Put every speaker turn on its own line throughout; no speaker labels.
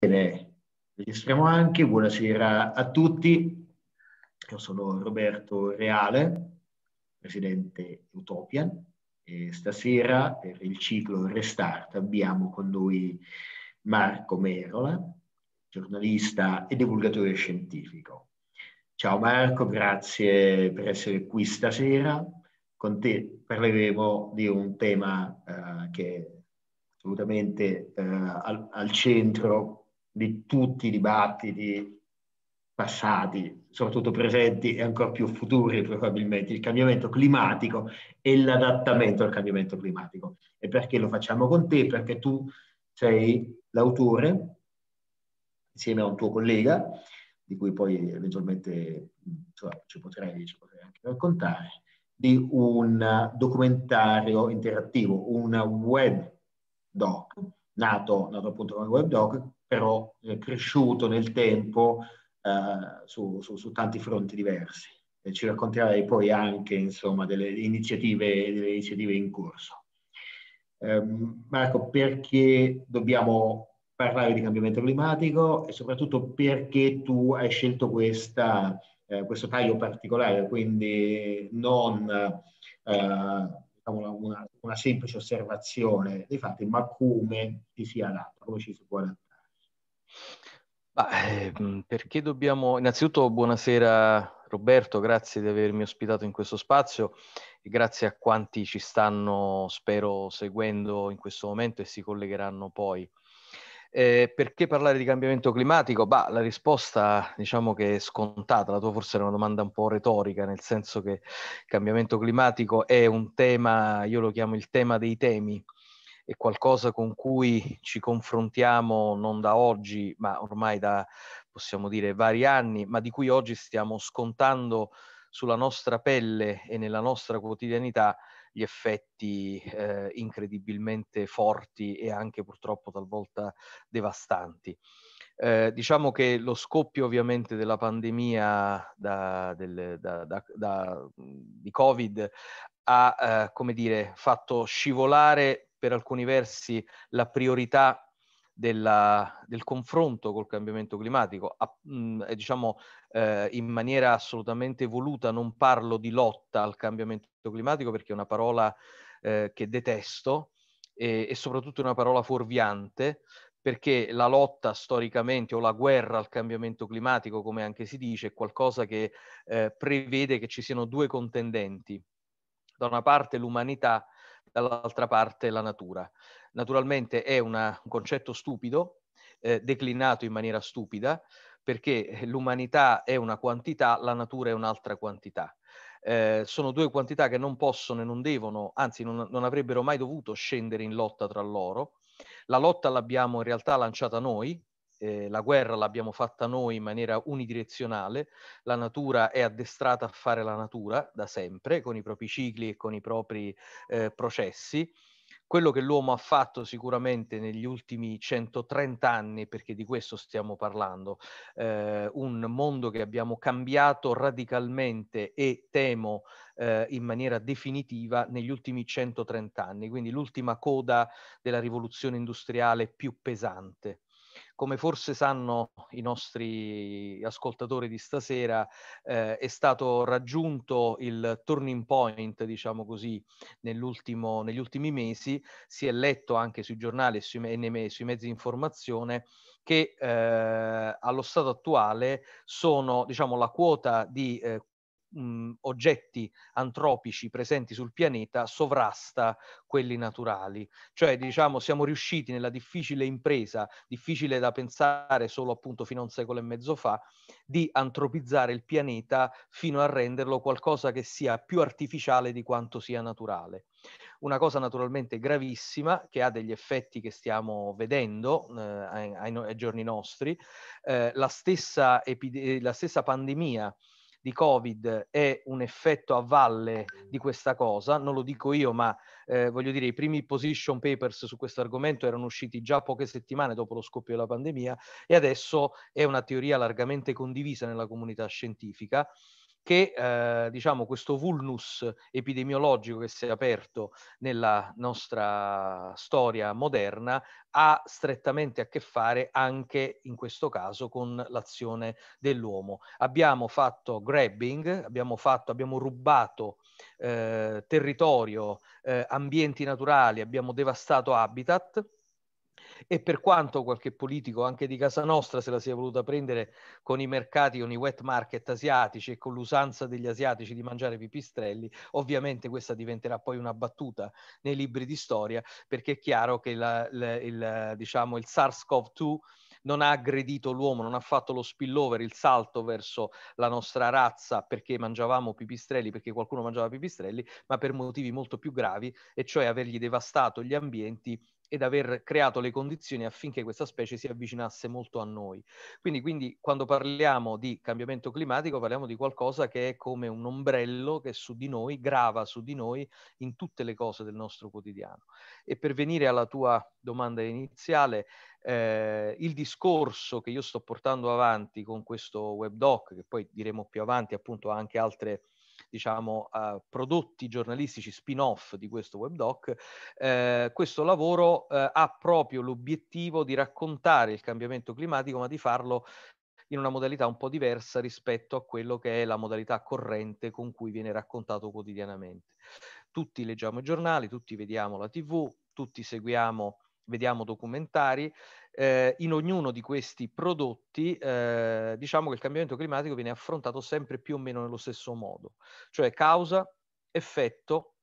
Bene, registriamo anche, buonasera a tutti. Io sono Roberto Reale, presidente di Utopian e stasera per il ciclo Restart abbiamo con noi Marco Merola, giornalista e divulgatore scientifico. Ciao Marco, grazie per essere qui stasera. Con te parleremo di un tema eh, che è assolutamente eh, al, al centro di tutti i dibattiti passati, soprattutto presenti e ancora più futuri probabilmente, il cambiamento climatico e l'adattamento al cambiamento climatico. E perché lo facciamo con te? Perché tu sei l'autore, insieme a un tuo collega, di cui poi eventualmente cioè, ci, potrei, ci potrei anche raccontare, di un documentario interattivo, un web doc, nato, nato appunto come web doc, però eh, cresciuto nel tempo eh, su, su, su, tanti fronti diversi. E ci racconterai poi anche insomma, delle, iniziative, delle iniziative in corso. Eh, Marco, ecco, perché dobbiamo parlare di cambiamento climatico e soprattutto perché tu hai scelto questa, eh, questo taglio particolare, quindi non eh, diciamo una, una semplice osservazione dei fatti, ma come ci si adatta, come ci si può adattare.
Bah, ehm, perché dobbiamo... Innanzitutto buonasera Roberto, grazie di avermi ospitato in questo spazio e grazie a quanti ci stanno, spero, seguendo in questo momento e si collegheranno poi. Eh, perché parlare di cambiamento climatico? Bah, la risposta diciamo che è scontata, la tua forse era una domanda un po' retorica, nel senso che il cambiamento climatico è un tema, io lo chiamo il tema dei temi, è qualcosa con cui ci confrontiamo non da oggi, ma ormai da possiamo dire vari anni, ma di cui oggi stiamo scontando sulla nostra pelle e nella nostra quotidianità gli effetti eh, incredibilmente forti e anche purtroppo talvolta devastanti. Eh, diciamo che lo scoppio ovviamente della pandemia da, del, da, da, di Covid ha, eh, come dire, fatto scivolare per alcuni versi la priorità della, del confronto col cambiamento climatico, a, mh, diciamo eh, in maniera assolutamente voluta, non parlo di lotta al cambiamento climatico perché è una parola eh, che detesto e, e soprattutto è una parola fuorviante perché la lotta storicamente o la guerra al cambiamento climatico, come anche si dice, è qualcosa che eh, prevede che ci siano due contendenti. Da una parte l'umanità dall'altra parte la natura. Naturalmente è una, un concetto stupido, eh, declinato in maniera stupida, perché l'umanità è una quantità, la natura è un'altra quantità. Eh, sono due quantità che non possono e non devono, anzi non, non avrebbero mai dovuto scendere in lotta tra loro. La lotta l'abbiamo in realtà lanciata noi, eh, la guerra l'abbiamo fatta noi in maniera unidirezionale, la natura è addestrata a fare la natura da sempre, con i propri cicli e con i propri eh, processi. Quello che l'uomo ha fatto sicuramente negli ultimi 130 anni, perché di questo stiamo parlando, eh, un mondo che abbiamo cambiato radicalmente e temo eh, in maniera definitiva negli ultimi 130 anni, quindi l'ultima coda della rivoluzione industriale più pesante come forse sanno i nostri ascoltatori di stasera, eh, è stato raggiunto il turning point, diciamo così, negli ultimi mesi. Si è letto anche sui giornali e sui, me- sui mezzi di informazione che eh, allo stato attuale sono, diciamo, la quota di eh, mh, mhmm, oggetti antropici presenti sul pianeta sovrasta quelli naturali. Cioè, diciamo, siamo riusciti nella difficile impresa, difficile da pensare solo appunto fino a un secolo e mezzo fa, di antropizzare il pianeta fino a renderlo qualcosa che sia più artificiale di quanto sia naturale. Una cosa naturalmente gravissima che ha degli effetti che stiamo vedendo eh, ai, ai, giorni nostri, eh, la, stessa la stessa pandemia di Covid è un effetto a valle di questa cosa, non lo dico io, ma eh, voglio dire i primi position papers su questo argomento erano usciti già poche settimane dopo lo scoppio della pandemia e adesso è una teoria largamente condivisa nella comunità scientifica che eh, diciamo, questo vulnus epidemiologico che si è aperto nella nostra storia moderna ha strettamente a che fare anche in questo caso con l'azione dell'uomo. Abbiamo fatto grabbing, abbiamo, fatto, abbiamo rubato eh, territorio, eh, ambienti naturali, abbiamo devastato habitat e per quanto qualche politico anche di casa nostra se la sia voluta prendere con i mercati, con i wet market asiatici e con l'usanza degli asiatici di mangiare pipistrelli, ovviamente questa diventerà poi una battuta nei libri di storia perché è chiaro che la, la, il, diciamo, il SARS-CoV-2 non ha aggredito l'uomo, non ha fatto lo spillover, il salto verso la nostra razza perché mangiavamo pipistrelli, perché qualcuno mangiava pipistrelli, ma per motivi molto più gravi, e cioè avergli devastato gli ambienti ed aver creato le condizioni affinché questa specie si avvicinasse molto a noi. Quindi, quindi, quando parliamo di cambiamento climatico parliamo di qualcosa che è come un ombrello che su di noi, grava su di noi in tutte le cose del nostro quotidiano. E per venire alla tua domanda iniziale, eh, il discorso che io sto portando avanti con questo webdoc, che poi diremo più avanti appunto anche altre diciamo, eh, prodotti giornalistici spin-off di questo webdoc, eh, questo lavoro eh, ha proprio l'obiettivo di raccontare il cambiamento climatico, ma di farlo in una modalità un po' diversa rispetto a quello che è la modalità corrente con cui viene raccontato quotidianamente. Tutti leggiamo i giornali, tutti vediamo la TV, tutti seguiamo, vediamo documentari eh, in ognuno di questi prodotti eh, diciamo che il cambiamento climatico viene affrontato sempre più o meno nello stesso modo, cioè causa, effetto,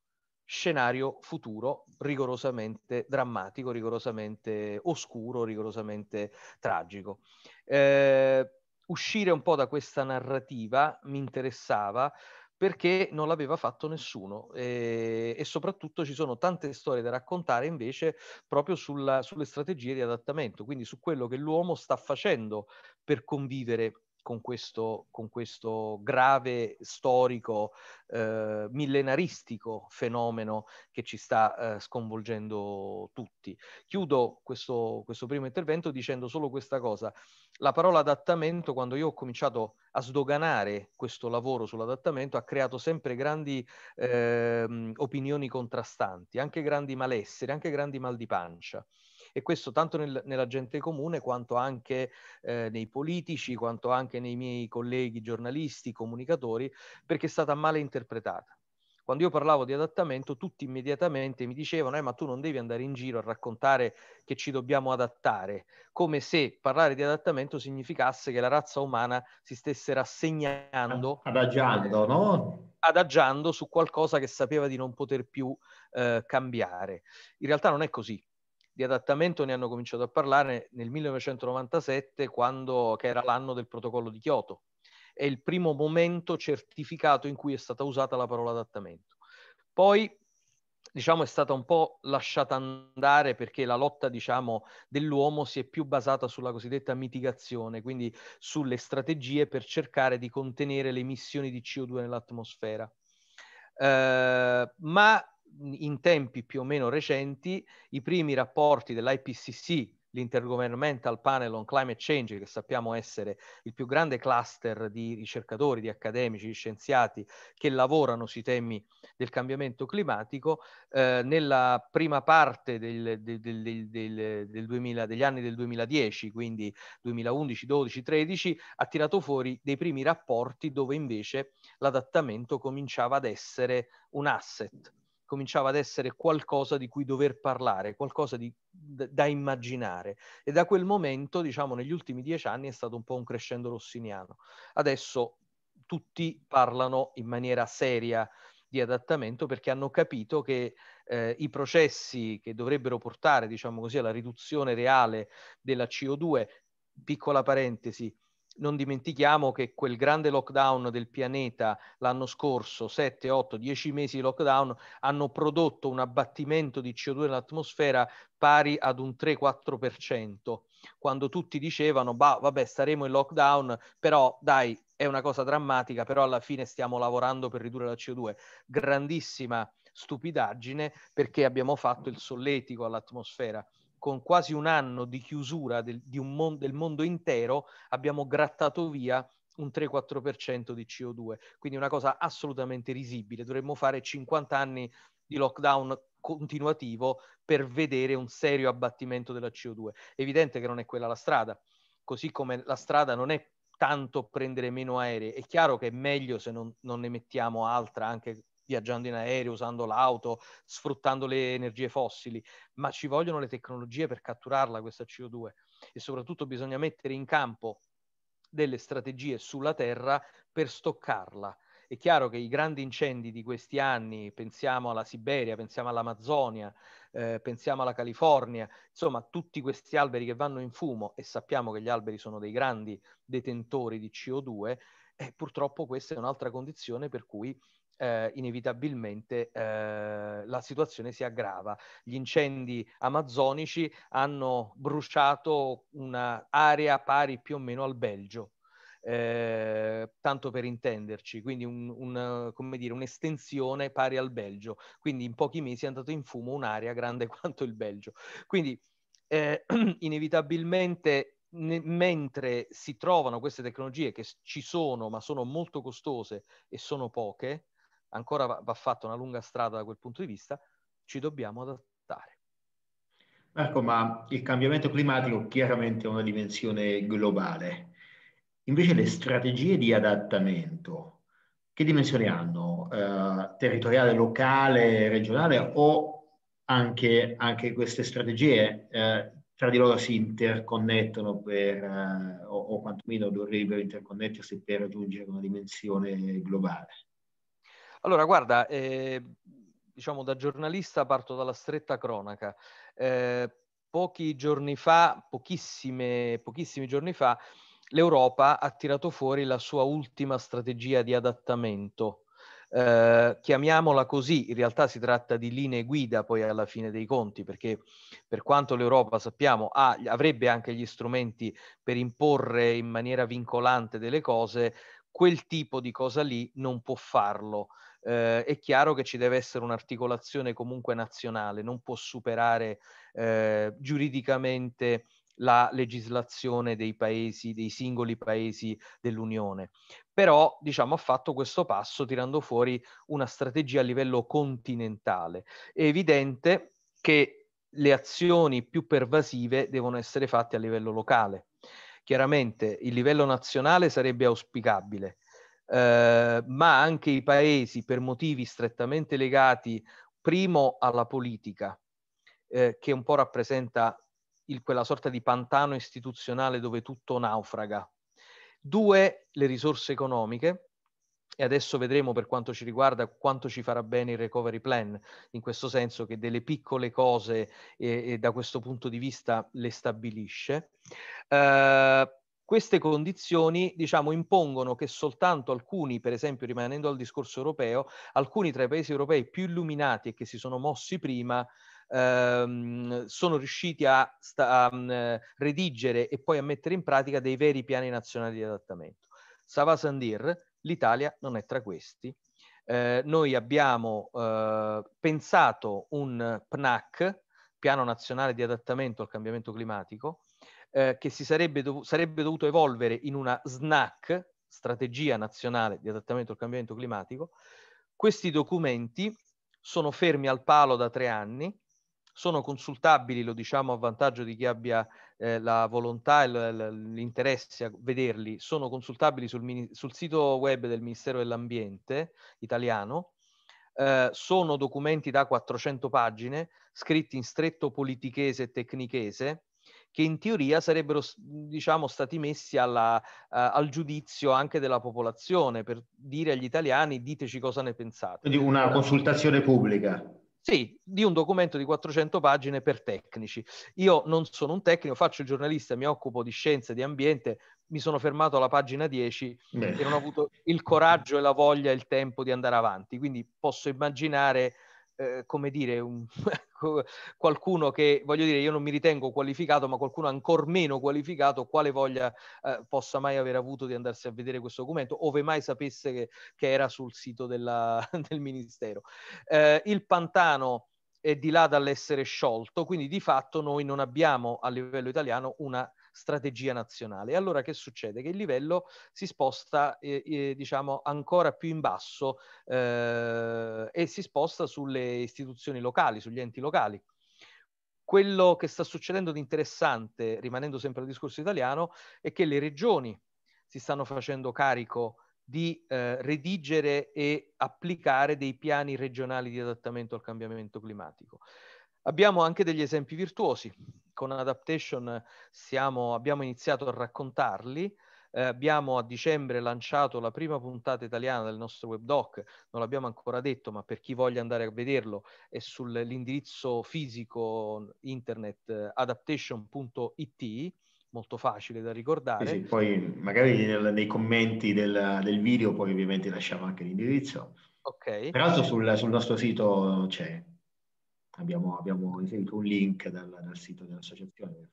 scenario futuro rigorosamente drammatico, rigorosamente oscuro, rigorosamente tragico. Eh, uscire un po' da questa narrativa mi interessava perché non l'aveva fatto nessuno e, ehm, e, soprattutto ci sono tante storie da raccontare invece proprio sulla, sulle strategie di adattamento, quindi su quello che l'uomo sta facendo per convivere con questo, con questo grave storico eh, millenaristico fenomeno che ci sta eh, sconvolgendo tutti. Chiudo questo, questo primo intervento dicendo solo questa cosa. La parola adattamento, quando io ho cominciato a sdoganare questo lavoro sull'adattamento, ha creato sempre grandi eh, opinioni contrastanti, anche grandi malessere, anche grandi mal di pancia e questo tanto nel, nella gente comune quanto anche eh, nei politici, quanto anche nei miei colleghi giornalisti, comunicatori, perché è stata male interpretata quando io parlavo di adattamento, tutti immediatamente mi dicevano: eh, ma tu non devi andare in giro a raccontare che ci dobbiamo adattare, come se parlare di adattamento significasse che la razza umana si stesse rassegnando. Ah, adagiando, no? Adagiando su qualcosa che sapeva di non poter più eh, cambiare. In realtà non è così di adattamento ne hanno cominciato a parlare nel 1997, quando, che era l'anno del protocollo di Kyoto. È il primo momento certificato in cui è stata usata la parola adattamento. Poi diciamo, è stata un po' lasciata andare perché la lotta, diciamo, dell'uomo si è più basata sulla cosiddetta mitigazione, quindi sulle strategie per cercare di contenere le emissioni di CO2 nell'atmosfera. Eh, ma in tempi più o meno recenti i primi rapporti dell'IPCC, l'Intergovernmental Panel on Climate Change, che sappiamo essere il più grande cluster di ricercatori, di accademici, di scienziati che lavorano sui temi del cambiamento climatico, eh, nella prima parte del, del, del, 2000, degli anni del 2010, quindi 2011, 12, 13, ha tirato fuori dei primi rapporti dove invece l'adattamento cominciava ad essere un asset cominciava ad essere qualcosa di cui dover parlare, qualcosa di, da immaginare. E da quel momento, diciamo, negli ultimi dieci anni è stato un po' un crescendo rossiniano. Adesso tutti parlano in maniera seria di adattamento perché hanno capito che eh, i processi che dovrebbero portare, diciamo così, alla riduzione reale della CO2, piccola parentesi, non dimentichiamo che quel grande lockdown del pianeta l'anno scorso, 7, 8, 10 mesi di lockdown, hanno prodotto un abbattimento di CO2 nell'atmosfera pari ad un 3-4%, quando tutti dicevano, bah, vabbè, staremo in lockdown, però dai, è una cosa drammatica, però alla fine stiamo lavorando per ridurre la CO2. Grandissima stupidaggine perché abbiamo fatto il solletico all'atmosfera con quasi un anno di chiusura del, di mon- del mondo intero, abbiamo grattato via un 3-4% di CO2, quindi una cosa assolutamente risibile. Dovremmo fare 50 anni di lockdown continuativo per vedere un serio abbattimento della CO2. È evidente che non è quella la strada, così come la strada non è tanto prendere meno aerei. È chiaro che è meglio se non, non ne mettiamo altra anche viaggiando in aereo, usando l'auto, sfruttando le energie fossili, ma ci vogliono le tecnologie per catturarla questa CO2 e soprattutto bisogna mettere in campo delle strategie sulla Terra per stoccarla. È chiaro che i grandi incendi di questi anni, pensiamo alla Siberia, pensiamo all'Amazzonia, eh, pensiamo alla California, insomma tutti questi alberi che vanno in fumo e sappiamo che gli alberi sono dei grandi detentori di CO2, e eh, purtroppo questa è un'altra condizione per cui eh, inevitabilmente eh, la situazione si aggrava. Gli incendi amazzonici hanno bruciato un'area pari più o meno al Belgio. Eh, tanto per intenderci, quindi un, un, dire, un'estensione pari al Belgio. Quindi in pochi mesi è andato in fumo un'area grande quanto il Belgio. Quindi eh, inevitabilmente mentre si trovano queste tecnologie che ci sono ma sono molto costose e sono poche, ancora va, va fatta una lunga strada da quel punto di vista, ci dobbiamo adattare.
Marco, ma il cambiamento climatico chiaramente ha una dimensione globale. Invece le strategie di adattamento, che dimensione hanno? Eh, territoriale, locale, regionale o anche, anche queste strategie eh, tra di loro si interconnettono per, eh, o, o quantomeno dovrebbero interconnettersi per raggiungere una dimensione globale?
Allora, guarda, eh, diciamo da giornalista parto dalla stretta cronaca. Eh, pochi giorni fa, pochissimi giorni fa, l'Europa ha tirato fuori la sua ultima strategia di adattamento. Eh, chiamiamola così, in realtà si tratta di linee guida poi alla fine dei conti, perché per quanto l'Europa sappiamo ha, avrebbe anche gli strumenti per imporre in maniera vincolante delle cose, quel tipo di cosa lì non può farlo eh, è chiaro che ci deve essere un'articolazione comunque nazionale, non può superare eh, giuridicamente la legislazione dei paesi, dei singoli paesi dell'Unione. Però, diciamo, ha fatto questo passo tirando fuori una strategia a livello continentale. È evidente che le azioni più pervasive devono essere fatte a livello locale. Chiaramente il livello nazionale sarebbe auspicabile, Ehm, ma anche i paesi per motivi strettamente legati, primo alla politica, eh, che un po' rappresenta il, quella sorta di pantano istituzionale dove tutto naufraga. Due, le risorse economiche, e adesso vedremo per quanto ci riguarda quanto ci farà bene il recovery plan, in questo senso che delle piccole cose eh, da questo punto di vista le stabilisce. Eh, queste condizioni, diciamo, impongono che soltanto alcuni, per esempio, rimanendo al discorso europeo, alcuni tra i paesi europei più illuminati e che si sono mossi prima, ehm, sono riusciti a, sta, a mm, redigere e poi a mettere in pratica dei veri piani nazionali di adattamento. Sava Sandir, l'Italia non è tra questi. Eh, noi abbiamo eh, pensato un PNAC, Piano Nazionale di Adattamento al Cambiamento Climatico, eh, che si sarebbe, dov- sarebbe dovuto evolvere in una SNAC, strategia nazionale di adattamento al cambiamento climatico, questi documenti sono fermi al palo da tre anni, sono consultabili, lo diciamo a vantaggio di chi abbia eh, la volontà e l- l'interesse a vederli, sono consultabili sul, mini- sul, sito web del Ministero dell'Ambiente italiano, eh, sono documenti da 400 pagine, scritti in stretto politichese e tecnichese, che in teoria sarebbero diciamo, stati messi alla, uh, al giudizio anche della popolazione per dire agli italiani diteci cosa ne pensate. Di una consultazione
pubblica.
Sì, di un documento di 400 pagine per tecnici. Io non sono un tecnico, faccio il giornalista, mi occupo di scienze, e di ambiente, mi sono fermato alla pagina 10 Beh. e non ho avuto il coraggio e la voglia e il tempo di andare avanti, quindi posso immaginare Ehm, come dire, un, qualcuno che, voglio dire, io non mi ritengo qualificato, ma qualcuno ancor meno qualificato, quale voglia eh, possa mai aver avuto di andarsi a vedere questo documento, ove mai sapesse che, che era sul sito della, del Ministero. Eh, il pantano è di là dall'essere sciolto, quindi di fatto noi non abbiamo a livello italiano una strategia nazionale. allora che succede? Che il livello si sposta, eh, eh, diciamo, ancora più in basso eh, e si sposta sulle istituzioni locali, sugli enti locali quello che sta succedendo di interessante, rimanendo sempre al discorso italiano, è che le regioni si stanno facendo carico di eh, redigere e applicare dei piani regionali di adattamento al cambiamento climatico. Abbiamo anche degli esempi virtuosi. Con Adaptation siamo, abbiamo iniziato a raccontarli. Eh, abbiamo a dicembre lanciato la prima puntata italiana del nostro webdoc, non l'abbiamo ancora detto, ma per chi voglia andare a vederlo è sull'indirizzo fisico internet eh, adaptation.it, molto facile da ricordare. Sì, sì, poi
magari nel, nei commenti del, del, video poi ovviamente lasciamo anche l'indirizzo.
Ok. Peraltro sul,
sul nostro sito c'è abbiamo, abbiamo inserito un link dal, dal sito dell'associazione.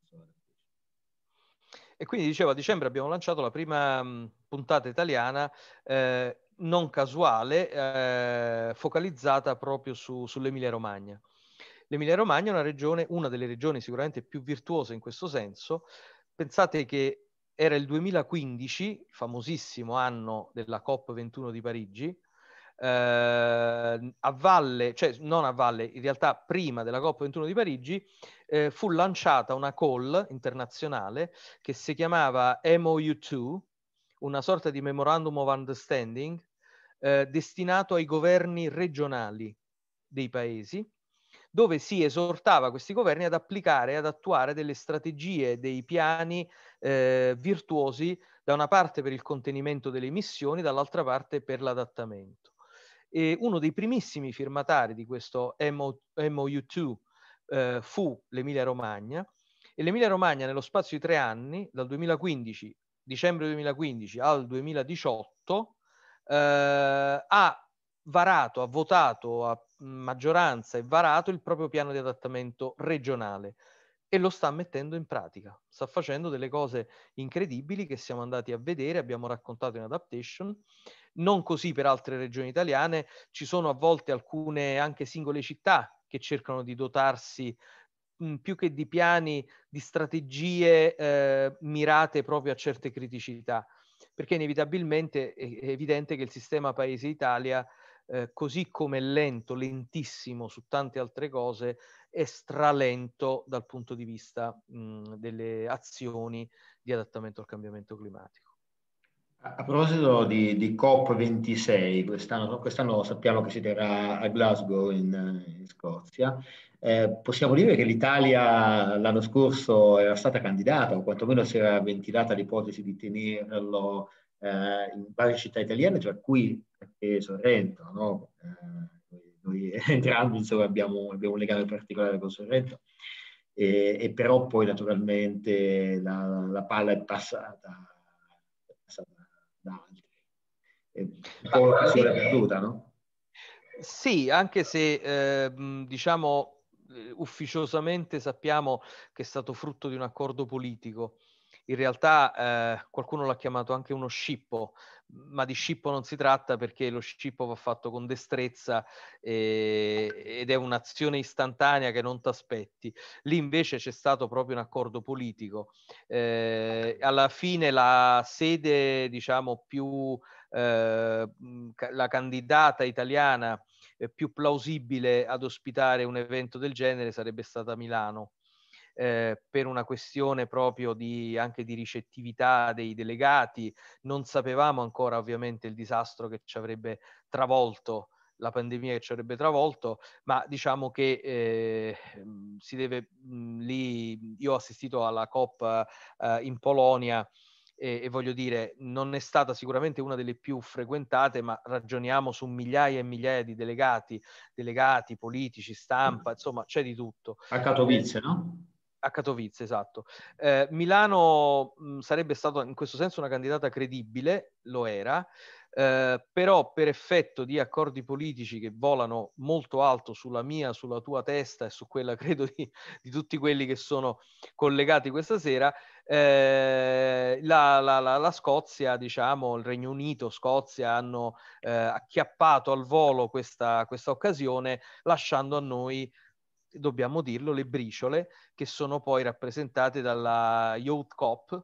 E quindi dicevo, a dicembre abbiamo lanciato la prima mm, puntata italiana eh, non casuale, eh, focalizzata proprio su, sull'Emilia Romagna. L'Emilia Romagna è una regione, una delle regioni sicuramente più virtuose in questo senso. Pensate che era il 2015, famosissimo anno della COP21 di Parigi, eh, a valle, cioè non a valle, in realtà prima della COP21 di Parigi, eh, fu lanciata una call internazionale che si chiamava MOU2, una sorta di Memorandum of Understanding, eh, destinato ai governi regionali dei paesi, dove si esortava questi governi ad applicare, ad attuare delle strategie, dei piani eh, virtuosi, da una parte per il contenimento delle emissioni, dall'altra parte per l'adattamento. E uno dei primissimi firmatari di questo MOU2 eh, fu l'Emilia Romagna e l'Emilia Romagna nello spazio di tre anni, dal 2015, dicembre 2015 al 2018, eh, ha varato, ha votato a maggioranza e varato il proprio piano di adattamento regionale e lo sta mettendo in pratica. Sta facendo delle cose incredibili che siamo andati a vedere, abbiamo raccontato in adaptation non così per altre regioni italiane, ci sono a volte alcune anche singole città che cercano di dotarsi più che di piani, di strategie eh, mirate proprio a certe criticità, perché inevitabilmente è evidente che il sistema Paese Italia, eh, così come è lento, lentissimo su tante altre cose, è stralento dal punto di vista mh, delle azioni di adattamento al cambiamento climatico.
A proposito di, di COP26, quest'anno, quest'anno, sappiamo che si terrà a Glasgow in, in Scozia, eh, possiamo dire che l'Italia l'anno scorso era stata candidata o quantomeno si era ventilata l'ipotesi di tenerlo eh, in varie città italiane, tra cui anche Sorrento. No? Eh, noi entrambi insomma, abbiamo, abbiamo, un legame particolare con Sorrento. E, e però poi naturalmente la, la palla è passata da altri. È un po' la misura perduta, eh, no?
Sì, anche se ehm, diciamo, eh, diciamo ufficiosamente sappiamo che è stato frutto di un accordo politico. In realtà eh, qualcuno l'ha chiamato anche uno scippo, ma di scippo non si tratta perché lo scippo va fatto con destrezza eh, ed è un'azione istantanea che non ti aspetti. Lì invece c'è stato proprio un accordo politico. Eh, alla fine la sede, diciamo, più eh, la candidata italiana eh, più plausibile ad ospitare un evento del genere sarebbe stata Milano eh, per una questione proprio di, anche di ricettività dei delegati, non sapevamo ancora ovviamente il disastro che ci avrebbe travolto la pandemia che ci avrebbe travolto, ma diciamo che eh, mm, si deve mh, mm, lì. Io ho assistito alla COP eh, in Polonia e, e, voglio dire, non è stata sicuramente una delle più frequentate, ma ragioniamo su migliaia e migliaia di delegati, delegati politici, stampa, mm. insomma, c'è di tutto. A Katowice, eh, no? a Katowice, esatto. Eh, Milano mh, sarebbe stata in questo senso una candidata credibile, lo era, eh, però per effetto di accordi politici che volano molto alto sulla mia, sulla tua testa e su quella credo di, di tutti quelli che sono collegati questa sera, eh, la, la, la, la, Scozia, diciamo, il Regno Unito, Scozia hanno eh, acchiappato al volo questa, questa occasione lasciando a noi dobbiamo dirlo, le briciole che sono poi rappresentate dalla Youth Cop,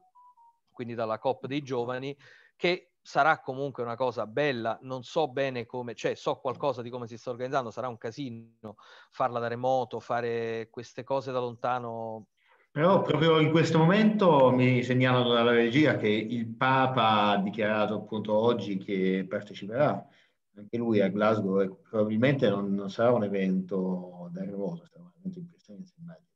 quindi dalla Cop dei giovani, che sarà comunque una cosa bella, non so bene come, cioè so qualcosa di come si sta organizzando, sarà un casino farla da remoto, fare queste cose da lontano.
Però proprio in questo momento mi segnalo dalla regia che il Papa ha dichiarato appunto oggi che parteciperà anche lui a Glasgow e probabilmente non, non sarà un evento da remoto, veramente
impressione, immagino.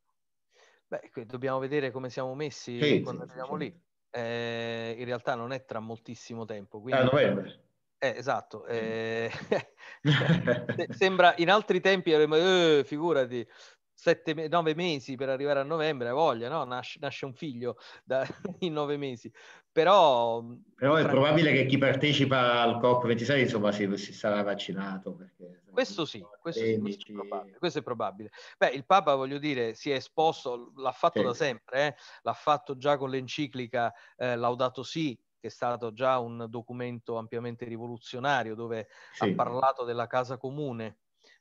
Beh, dobbiamo vedere come siamo messi sì, quando sì, arriviamo sì. lì. Eh, in realtà non è tra moltissimo tempo. Quindi... Ah, novembre. Eh, esatto, eh... sembra in altri tempi avremmo, eh, figurati, sette, nove mesi per arrivare a novembre, voglia, no? Nasce, nasce un figlio da, in nove mesi. Però, mhmm, Però è probabile che chi
partecipa al COP26 insomma, si, si sarà vaccinato. Perché,
questo sì, questo, sì questo, è probabile, questo, è probabile, Beh, il Papa, voglio dire, si è esposto, l'ha fatto sì. da sempre, eh? l'ha fatto già con l'enciclica eh, Laudato Si, che è stato già un documento ampiamente rivoluzionario, dove sì. ha parlato della casa comune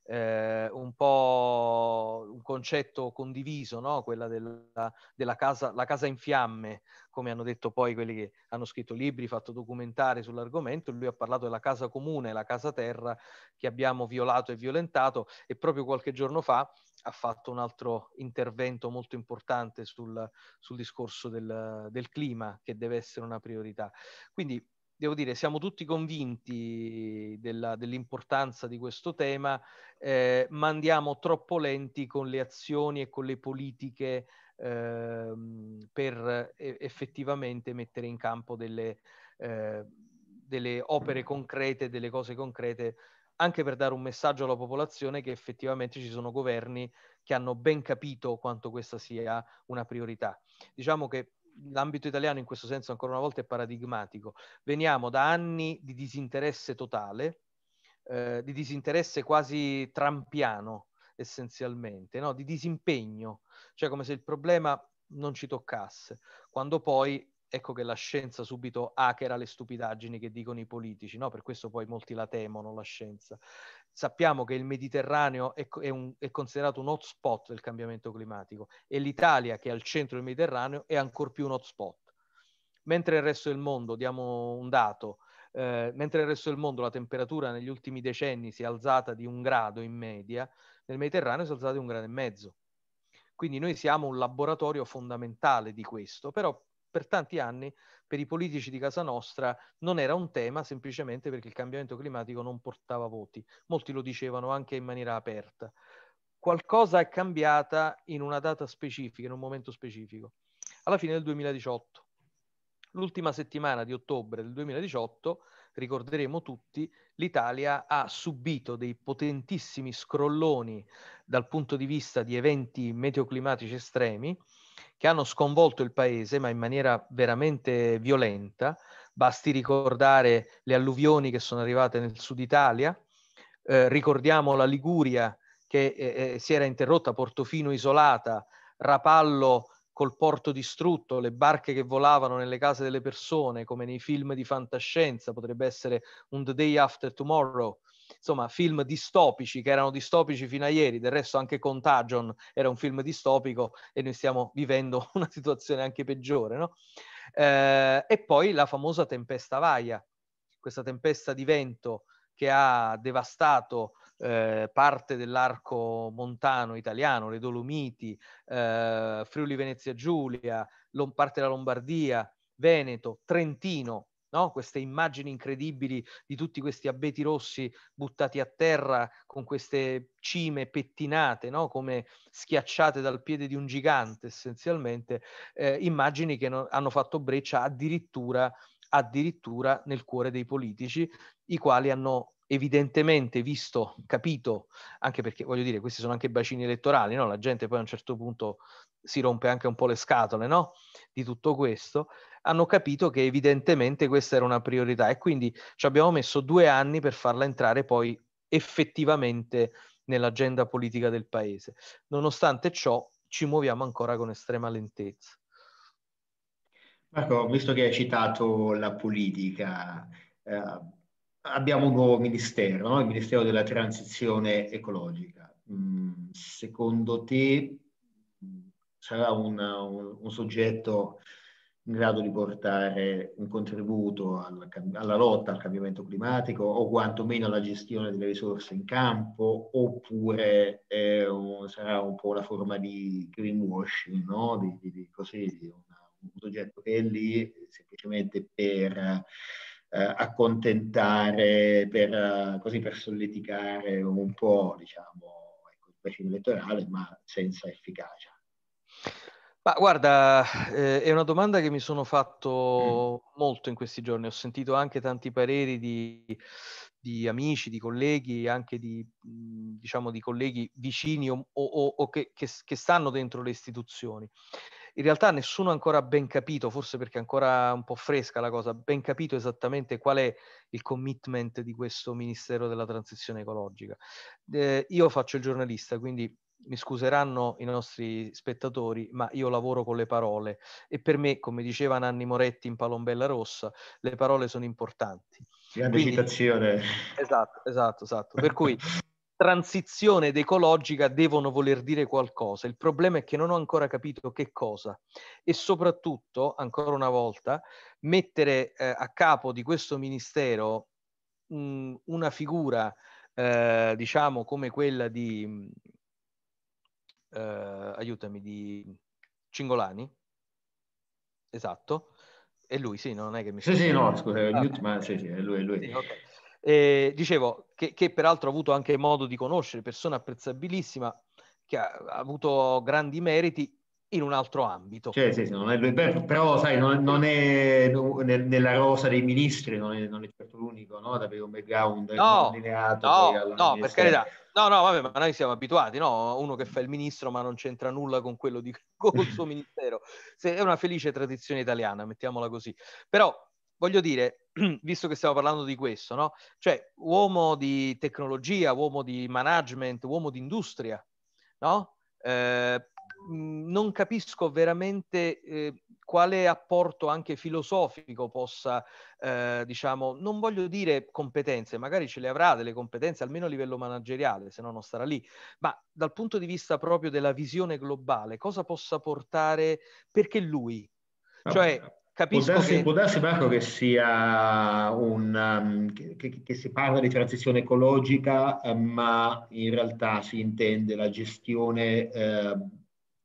eh, un po' un concetto condiviso, no? quella della, della casa, la casa in fiamme, come hanno detto poi quelli che hanno scritto libri, fatto documentari sull'argomento, lui ha parlato della casa comune, la casa terra che abbiamo violato e violentato e proprio qualche giorno fa ha fatto un altro intervento molto importante sul, sul discorso del, del clima che deve essere una priorità. Quindi devo dire, siamo tutti convinti della, dell'importanza di questo tema, eh, ma andiamo troppo lenti con le azioni e con le politiche eh, per effettivamente mettere in campo delle, eh, delle opere concrete, delle cose concrete, anche per dare un messaggio alla popolazione che effettivamente ci sono governi che hanno ben capito quanto questa sia una priorità. Diciamo che l'ambito italiano in questo senso ancora una volta è paradigmatico. Veniamo da anni di disinteresse totale, eh, di disinteresse quasi trampiano essenzialmente, no? di disimpegno, cioè come se il problema non ci toccasse, quando poi ecco che la scienza subito hackera le stupidaggini che dicono i politici, no? per questo poi molti la temono, la scienza. Sappiamo che il Mediterraneo è, è, un, è considerato un hotspot del cambiamento climatico e l'Italia, che è al centro del Mediterraneo, è ancora più un hotspot. Mentre il resto del mondo, diamo un dato, eh, mentre nel resto del mondo la temperatura negli ultimi decenni si è alzata di un grado in media, nel Mediterraneo si è alzata di un grado e mezzo. Quindi noi siamo un laboratorio fondamentale di questo, però per tanti anni per i politici di casa nostra non era un tema semplicemente perché il cambiamento climatico non portava voti. Molti lo dicevano anche in maniera aperta. Qualcosa è cambiata in una data specifica, in un momento specifico. Alla fine del 2018, l'ultima settimana di ottobre del 2018, ricorderemo tutti, l'Italia ha subito dei potentissimi scrolloni dal punto di vista di eventi meteoclimatici estremi che hanno sconvolto il paese, ma in maniera veramente violenta. Basti ricordare le alluvioni che sono arrivate nel sud Italia, eh, ricordiamo la Liguria che eh, eh, si era interrotta, Portofino isolata, Rapallo col porto distrutto, le barche che volavano nelle case delle persone, come nei film di fantascienza, potrebbe essere un The Day After Tomorrow, insomma, film distopici che erano distopici fino a ieri, del resto anche Contagion era un film distopico e noi stiamo vivendo una situazione anche peggiore, no? eh, e poi la famosa tempesta Vaia, questa tempesta di vento che ha devastato eh, parte dell'arco montano italiano, le Dolomiti, eh, Friuli Venezia Giulia, parte della Lombardia, Veneto, Trentino, no? queste immagini incredibili di tutti questi abeti rossi buttati a terra con queste cime pettinate, no? come schiacciate dal piede di un gigante essenzialmente, eh, immagini che no, hanno fatto breccia addirittura, addirittura nel cuore dei politici, i quali hanno evidentemente visto, capito, anche perché voglio dire, questi sono anche bacini elettorali, no? la gente poi a un certo punto si rompe anche un po' le scatole no? di tutto questo, hanno capito che evidentemente questa era una priorità e quindi ci abbiamo messo due anni per farla entrare poi effettivamente nell'agenda politica del paese. Nonostante ciò ci muoviamo ancora con estrema lentezza.
Marco, visto che hai citato la politica, eh abbiamo un nuovo ministero, no? il Ministero della Transizione Ecologica. Mm, secondo te mm, sarà una, un, un, soggetto in grado di portare un contributo alla, alla lotta al cambiamento climatico o quantomeno alla gestione delle risorse in campo oppure un, sarà un po' la forma di greenwashing, no? di, di, di, così, di una, un soggetto che è lì semplicemente per eh, accontentare, per, così per solleticare un po' diciamo, ecco, il bacino elettorale, ma senza efficacia.
Ma guarda, eh, è una domanda che mi sono fatto mm. molto in questi giorni. Ho sentito anche tanti pareri di, di amici, di colleghi, anche di, mm, diciamo, di colleghi vicini o, o, o che, che, che stanno dentro le istituzioni in realtà nessuno ha ancora ben capito, forse perché è ancora un po' fresca la cosa, ben capito esattamente qual è il commitment di questo Ministero della Transizione Ecologica. Eh, io faccio il giornalista, quindi mi scuseranno i nostri spettatori, ma io lavoro con le parole e per me, come diceva Nanni Moretti in Palombella Rossa, le parole sono importanti. Grande Quindi, citazione. Esatto, esatto, esatto. Per cui transizione ed ecologica devono voler dire qualcosa. Il problema è che non ho ancora capito che cosa e soprattutto, ancora una volta, mettere eh, a capo di questo ministero mh, una figura, eh, diciamo, come quella di, eh, aiutami, di Cingolani, esatto, è lui, sì, non è che mi... Sì, sì, no, scusa, ah, ma
sì, sì, è lui, è lui. Sì, okay
eh, dicevo, che, che, peraltro ho avuto anche modo di conoscere, persona apprezzabilissima, che ha, ha avuto grandi meriti in un altro ambito. Cioè, sì, sì, non è, però sai, non, non
è nel, nella rosa dei ministri, non è, non è certo l'unico no? ad avere un background no, allineato. No, no per carità.
No, no, vabbè, ma noi siamo abituati, no? Uno che fa il ministro ma non c'entra nulla con quello di, con il suo ministero. Se è una felice tradizione italiana, mettiamola così. Però, voglio dire, visto che stiamo parlando di questo, no? Cioè, uomo di tecnologia, uomo di management, uomo di industria, no? Eh, non capisco veramente eh, quale apporto anche filosofico possa, eh, diciamo, non voglio dire competenze, magari ce le avrà delle competenze almeno a livello manageriale, se no non starà lì, ma dal punto di vista proprio della visione globale, cosa possa portare, perché lui? Cioè, eh. Capisco può darsi, che... può darsi Marco, che
sia un um, che, che, si parla di transizione ecologica, uh, ma in realtà si intende la gestione, uh,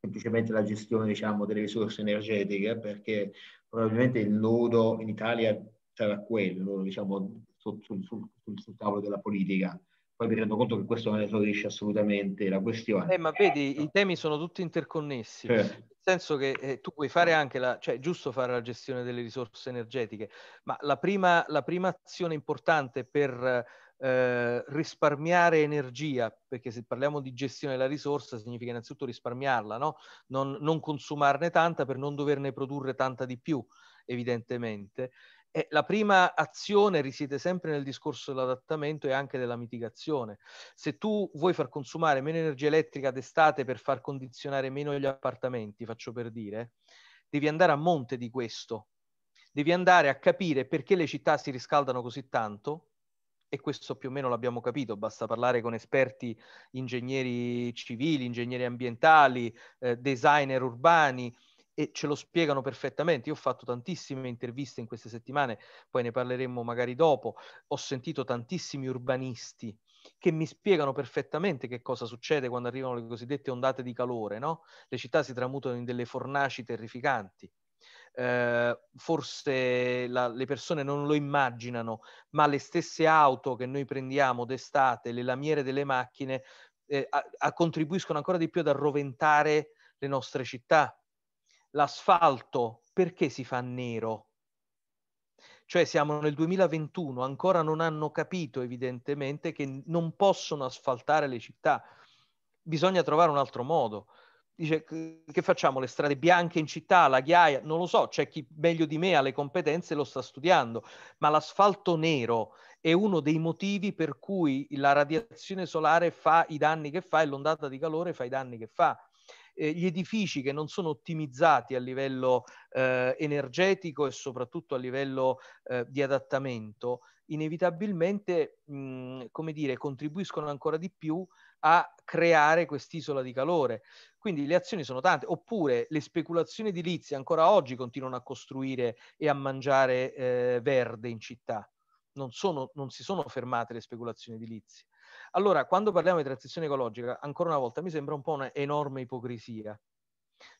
semplicemente la gestione diciamo, delle risorse energetiche, perché probabilmente il nodo in Italia sarà quello, diciamo, sul, sul, sul, sul tavolo della politica poi mi rendo conto che questo non esaurisce assolutamente la questione. Eh, ma
vedi, i temi sono tutti interconnessi. Certo senso che eh, tu puoi fare anche la, cioè giusto fare la gestione delle risorse energetiche, ma la prima, la prima azione importante per eh, risparmiare energia, perché se parliamo di gestione della risorsa significa innanzitutto risparmiarla, no? non, non consumarne tanta per non doverne produrre tanta di più, evidentemente. Eh, la prima azione risiede sempre nel discorso dell'adattamento e anche della mitigazione. Se tu vuoi far consumare meno energia elettrica d'estate per far condizionare meno gli appartamenti, faccio per dire, devi andare a monte di questo. Devi andare a capire perché le città si riscaldano così tanto, e questo più o meno l'abbiamo capito, basta parlare con esperti, ingegneri civili, ingegneri ambientali, eh, designer urbani, e ce lo spiegano perfettamente. Io ho fatto tantissime interviste in queste settimane, poi ne parleremo magari dopo. Ho sentito tantissimi urbanisti che mi spiegano perfettamente che cosa succede quando arrivano le cosiddette ondate di calore, no? Le città si tramutano in delle fornaci terrificanti. Eh, forse la, le persone non lo immaginano, ma le stesse auto che noi prendiamo d'estate, le lamiere delle macchine, eh, a, a contribuiscono ancora di più ad arroventare le nostre città, l'asfalto perché si fa nero? Cioè siamo nel 2021, ancora non hanno capito evidentemente che non possono asfaltare le città, bisogna trovare un altro modo. Dice che facciamo le strade bianche in città, la ghiaia, non lo so, c'è chi meglio di me ha le competenze e lo sta studiando, ma l'asfalto nero è uno dei motivi per cui la radiazione solare fa i danni che fa e l'ondata di calore fa i danni che fa eh, gli edifici che non sono ottimizzati a livello eh, energetico e soprattutto a livello eh, di adattamento, inevitabilmente, mh, come dire, contribuiscono ancora di più a creare quest'isola di calore. Quindi le azioni sono tante, oppure le speculazioni edilizie ancora oggi continuano a costruire e a mangiare eh, verde in città. Non, sono, non si sono fermate le speculazioni edilizie. Allora, quando parliamo di transizione ecologica, ancora una volta mi sembra un po' un'enorme ipocrisia.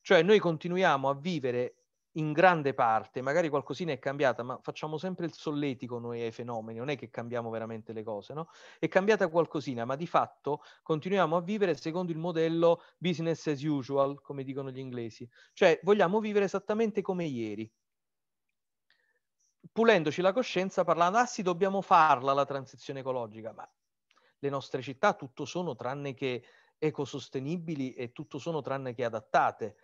Cioè noi continuiamo a vivere in grande parte, magari qualcosina è cambiata, ma facciamo sempre il solletico noi ai fenomeni, non è che cambiamo veramente le cose, no? È cambiata qualcosina, ma di fatto continuiamo a vivere secondo il modello business as usual, come dicono gli inglesi. Cioè vogliamo vivere esattamente come ieri, pulendoci la coscienza parlando, ah sì, dobbiamo farla la transizione ecologica, ma le nostre città tutto sono tranne che ecosostenibili e tutto sono tranne che adattate.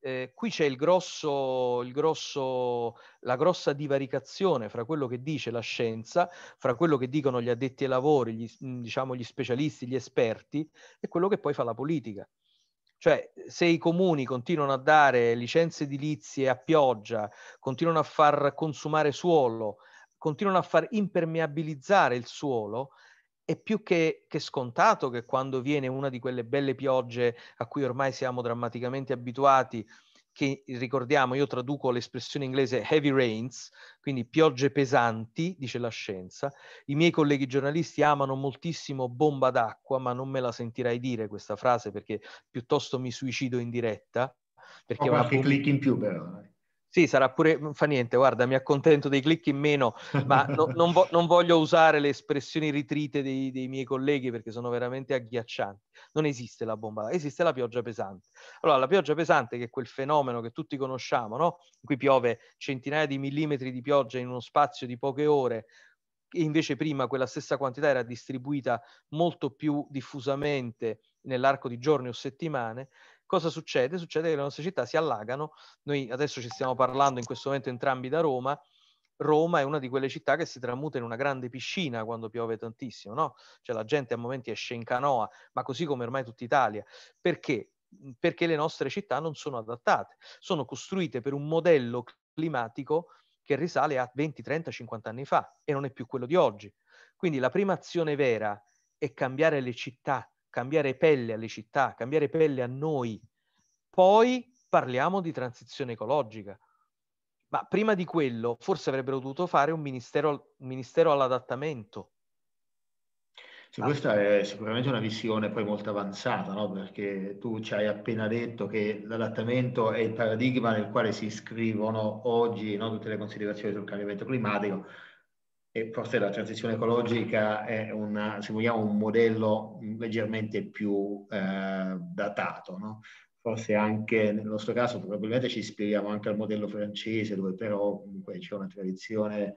Eh, qui c'è il grosso, il grosso, la grossa divaricazione fra quello che dice la scienza, fra quello che dicono gli addetti ai lavori, gli, mm, diciamo, gli specialisti, gli esperti, e quello che poi fa la politica. Cioè, se i comuni continuano a dare licenze edilizie a pioggia, continuano a far consumare suolo, continuano a far impermeabilizzare il suolo, è più che, che, scontato che quando viene una di quelle belle piogge a cui ormai siamo drammaticamente abituati, che ricordiamo, io traduco l'espressione inglese heavy rains, quindi piogge pesanti, dice la scienza. I miei colleghi giornalisti amano moltissimo bomba d'acqua, ma non me la sentirai dire questa frase perché piuttosto mi suicido in diretta. Perché Ho qualche bomba... click in più però. Sì, sarà pure, mhmm, fa niente, guarda, mi accontento dei click in meno, ma no, non, vo- non, voglio usare le espressioni ritrite dei, dei, miei colleghi perché sono veramente agghiaccianti. Non esiste la bomba, esiste la pioggia pesante. Allora, la pioggia pesante, che è quel fenomeno che tutti conosciamo, no? In cui piove centinaia di millimetri di pioggia in uno spazio di poche ore, e invece prima quella stessa quantità era distribuita molto più diffusamente nell'arco di giorni o settimane, Cosa succede? Succede che le nostre città si allagano. Noi adesso ci stiamo parlando in questo momento entrambi da Roma. Roma è una di quelle città che si tramuta in una grande piscina quando piove tantissimo, no? Cioè la gente a momenti esce in canoa, ma così come ormai tutta Italia. Perché? Perché le nostre città non sono adattate, sono costruite per un modello climatico che risale a 20, 30, 50 anni fa e non è più quello di oggi. Quindi la prima azione vera è cambiare le città cambiare pelle alle città, cambiare pelle a noi. Poi parliamo di transizione ecologica. Ma prima di quello forse avrebbero dovuto fare un ministero, un ministero all'adattamento.
Sì, questa è sicuramente una visione poi molto avanzata, no? perché tu ci hai appena detto che l'adattamento è il paradigma nel quale si iscrivono oggi no? tutte le considerazioni sul cambiamento climatico e forse la transizione ecologica è una, se vogliamo, un modello leggermente più eh, datato, no? forse anche nel nostro caso probabilmente ci ispiriamo anche al modello francese dove però comunque c'è una tradizione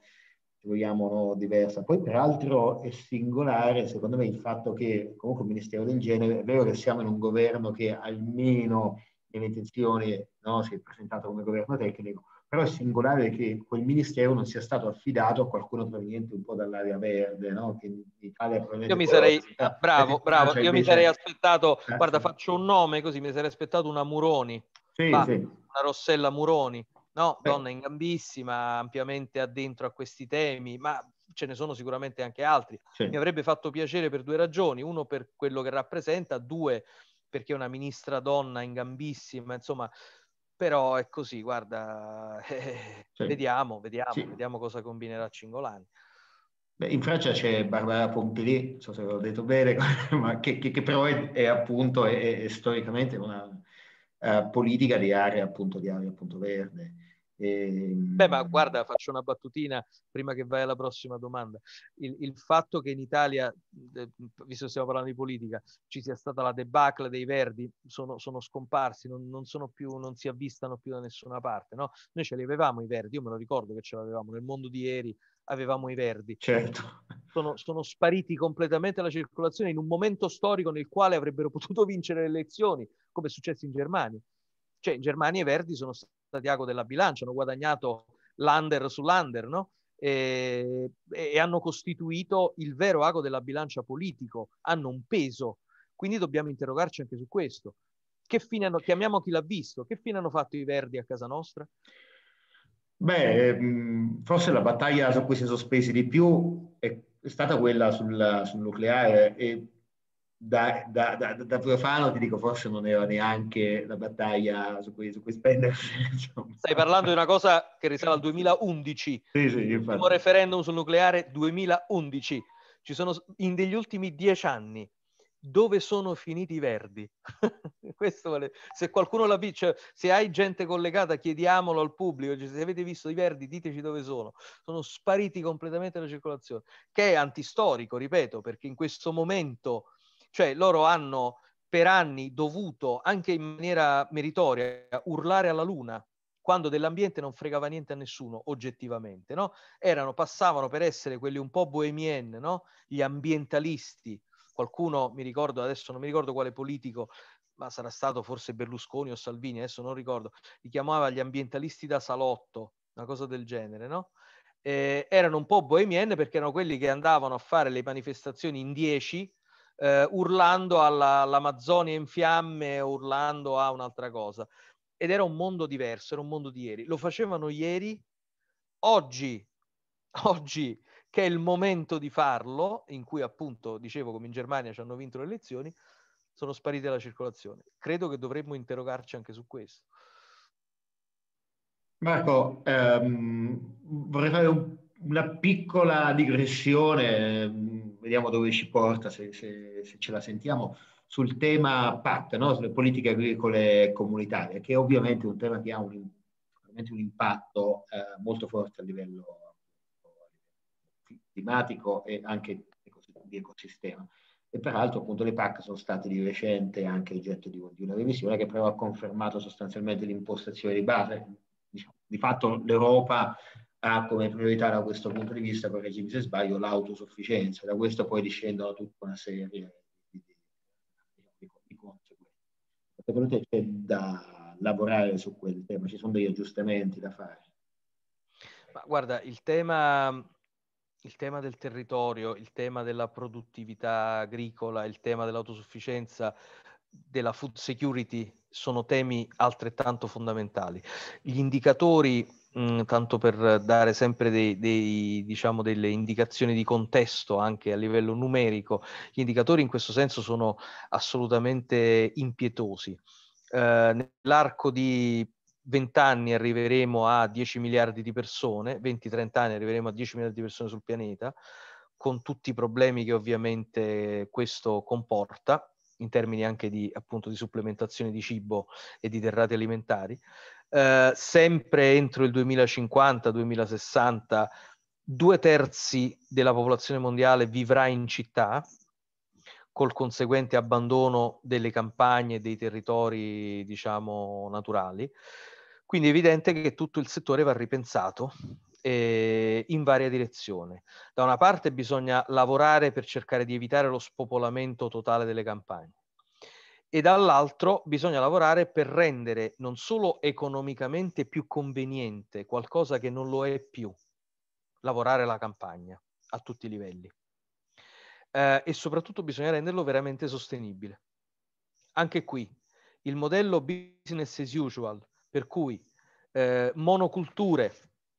se vogliamo no, diversa. Poi peraltro è singolare secondo me il fatto che comunque il Ministero del Genere è vero che siamo in un governo che almeno nelle intenzioni no, si è presentato come governo tecnico, però è singolare che quel ministero non sia stato affidato a qualcuno proveniente un po' dall'area verde, no? che in Italia probabilmente... Io mi sarei, ah, bravo, bravo, cioè io mi sarei
aspettato, eh, guarda faccio un nome così, mi sarei aspettato una Muroni, sì, Va, sì. una Rossella Muroni, no? Beh. Donna in gambissima, ampiamente addentro a questi temi, ma ce ne sono sicuramente anche altri. Sì. Mi avrebbe fatto piacere per due ragioni, uno per quello che rappresenta, due perché è una ministra donna in gambissima, insomma però è così, guarda, eh, sì. vediamo, vediamo, sì. vediamo cosa combinerà Cingolani.
Beh, in Francia c'è Barbara Pompili, non so se l'ho detto bene, ma che, che, che però è, è appunto è, è storicamente una uh, politica di area appunto, di area appunto verde. E... Ehm,
Beh, ma guarda, faccio una battutina prima che vai alla prossima domanda. Il, il fatto che in Italia, visto che stiamo parlando di politica, ci sia stata la debacle dei Verdi, sono, sono scomparsi, non, non, sono più, non si avvistano più da nessuna parte. No? Noi ce li avevamo i Verdi, io me lo ricordo che ce l'avevamo nel mondo di ieri, avevamo i Verdi. Certo. Sono, sono, spariti completamente dalla circolazione in un momento storico nel quale avrebbero potuto vincere le elezioni, come è successo in Germania. Cioè in Germania i Verdi sono stati Santiago della Bilancia, hanno guadagnato l'under sull'under, no? E, e, hanno costituito il vero ago della bilancia politico, hanno un peso. Quindi dobbiamo interrogarci anche su questo. Che fine hanno, chiamiamo chi l'ha visto, che fine hanno fatto i Verdi a casa nostra?
Beh, ehm, forse la battaglia su cui si è sospesi di più è stata quella sul, sul nucleare e da, da, da, da, profano ti dico forse non era neanche la
battaglia su cui, su cui spendersi. Insomma. Stai parlando di una cosa che risale al 2011, sì, sì, il primo referendum sul nucleare 2011. Ci sono in degli ultimi dieci anni dove sono finiti i verdi? vale. Se qualcuno la cioè, se hai gente collegata, chiediamolo al pubblico. Cioè, se avete visto i verdi, diteci dove sono. Sono spariti completamente dalla circolazione, che è antistorico, ripeto, perché in questo momento cioè loro hanno per anni dovuto, anche in maniera meritoria, urlare alla luna quando dell'ambiente non fregava niente a nessuno oggettivamente, no? Erano, passavano per essere quelli un po' bohemien, no? Gli ambientalisti. Qualcuno, mi ricordo, adesso non mi ricordo quale politico, ma sarà stato forse Berlusconi o Salvini, adesso non ricordo, li chiamava gli ambientalisti da salotto, una cosa del genere, no? Eh, erano un po' bohemien perché erano quelli che andavano a fare le manifestazioni in dieci eh, urlando all'Amazzonia in fiamme, urlando a un'altra cosa. Ed era un mondo diverso, era un mondo di ieri. Lo facevano ieri, oggi, oggi che è il momento di farlo, in cui appunto, dicevo, come in Germania ci hanno vinto le elezioni, sono sparite la circolazione. Credo che dovremmo interrogarci anche su questo.
Marco, ecco, ehm, vorrei fare un, una piccola digressione vediamo dove ci porta, se, se, se ce la sentiamo, sul tema PAC, no? sulle politiche agricole comunitarie, che è ovviamente un tema che ha un, un impatto eh, molto forte a livello climatico e anche di ecosistema. E peraltro appunto le PAC sono state di recente anche oggetto di, di una revisione che però ha confermato sostanzialmente l'impostazione di base. Diciamo, di fatto l'Europa ha come priorità da questo punto di vista, correggimi se sbaglio, l'autosufficienza. Da questo poi discendono tutta una serie di, di, di conseguenze. Secondo te c'è da lavorare su quel tema? Ci sono degli aggiustamenti da fare?
Ma guarda, il tema, il tema del territorio, il tema della produttività agricola, il tema dell'autosufficienza, della food security sono temi altrettanto fondamentali. Gli indicatori Mm, tanto per dare sempre dei, dei, diciamo, delle indicazioni di contesto anche a livello numerico, gli indicatori in questo senso sono assolutamente impietosi. Eh, nell'arco di 20 anni arriveremo a 10 miliardi di persone, 20-30 anni arriveremo a 10 miliardi di persone sul pianeta, con tutti i problemi che ovviamente questo comporta termini anche di, appunto, di supplementazione di cibo e di derrate alimentari. Eh, sempre entro il 2050-2060 due terzi della popolazione mondiale vivrà in città, col conseguente abbandono delle campagne e dei territori, diciamo, naturali. Quindi è evidente che tutto il settore va ripensato eh, in varia direzione. Da una parte bisogna lavorare per cercare di evitare lo spopolamento totale delle campagne e dall'altro bisogna lavorare per rendere non solo economicamente più conveniente qualcosa che non lo è più, lavorare la campagna a tutti i livelli. Eh, e soprattutto bisogna renderlo veramente sostenibile. Anche qui il modello business as usual, per cui eh, monoculture,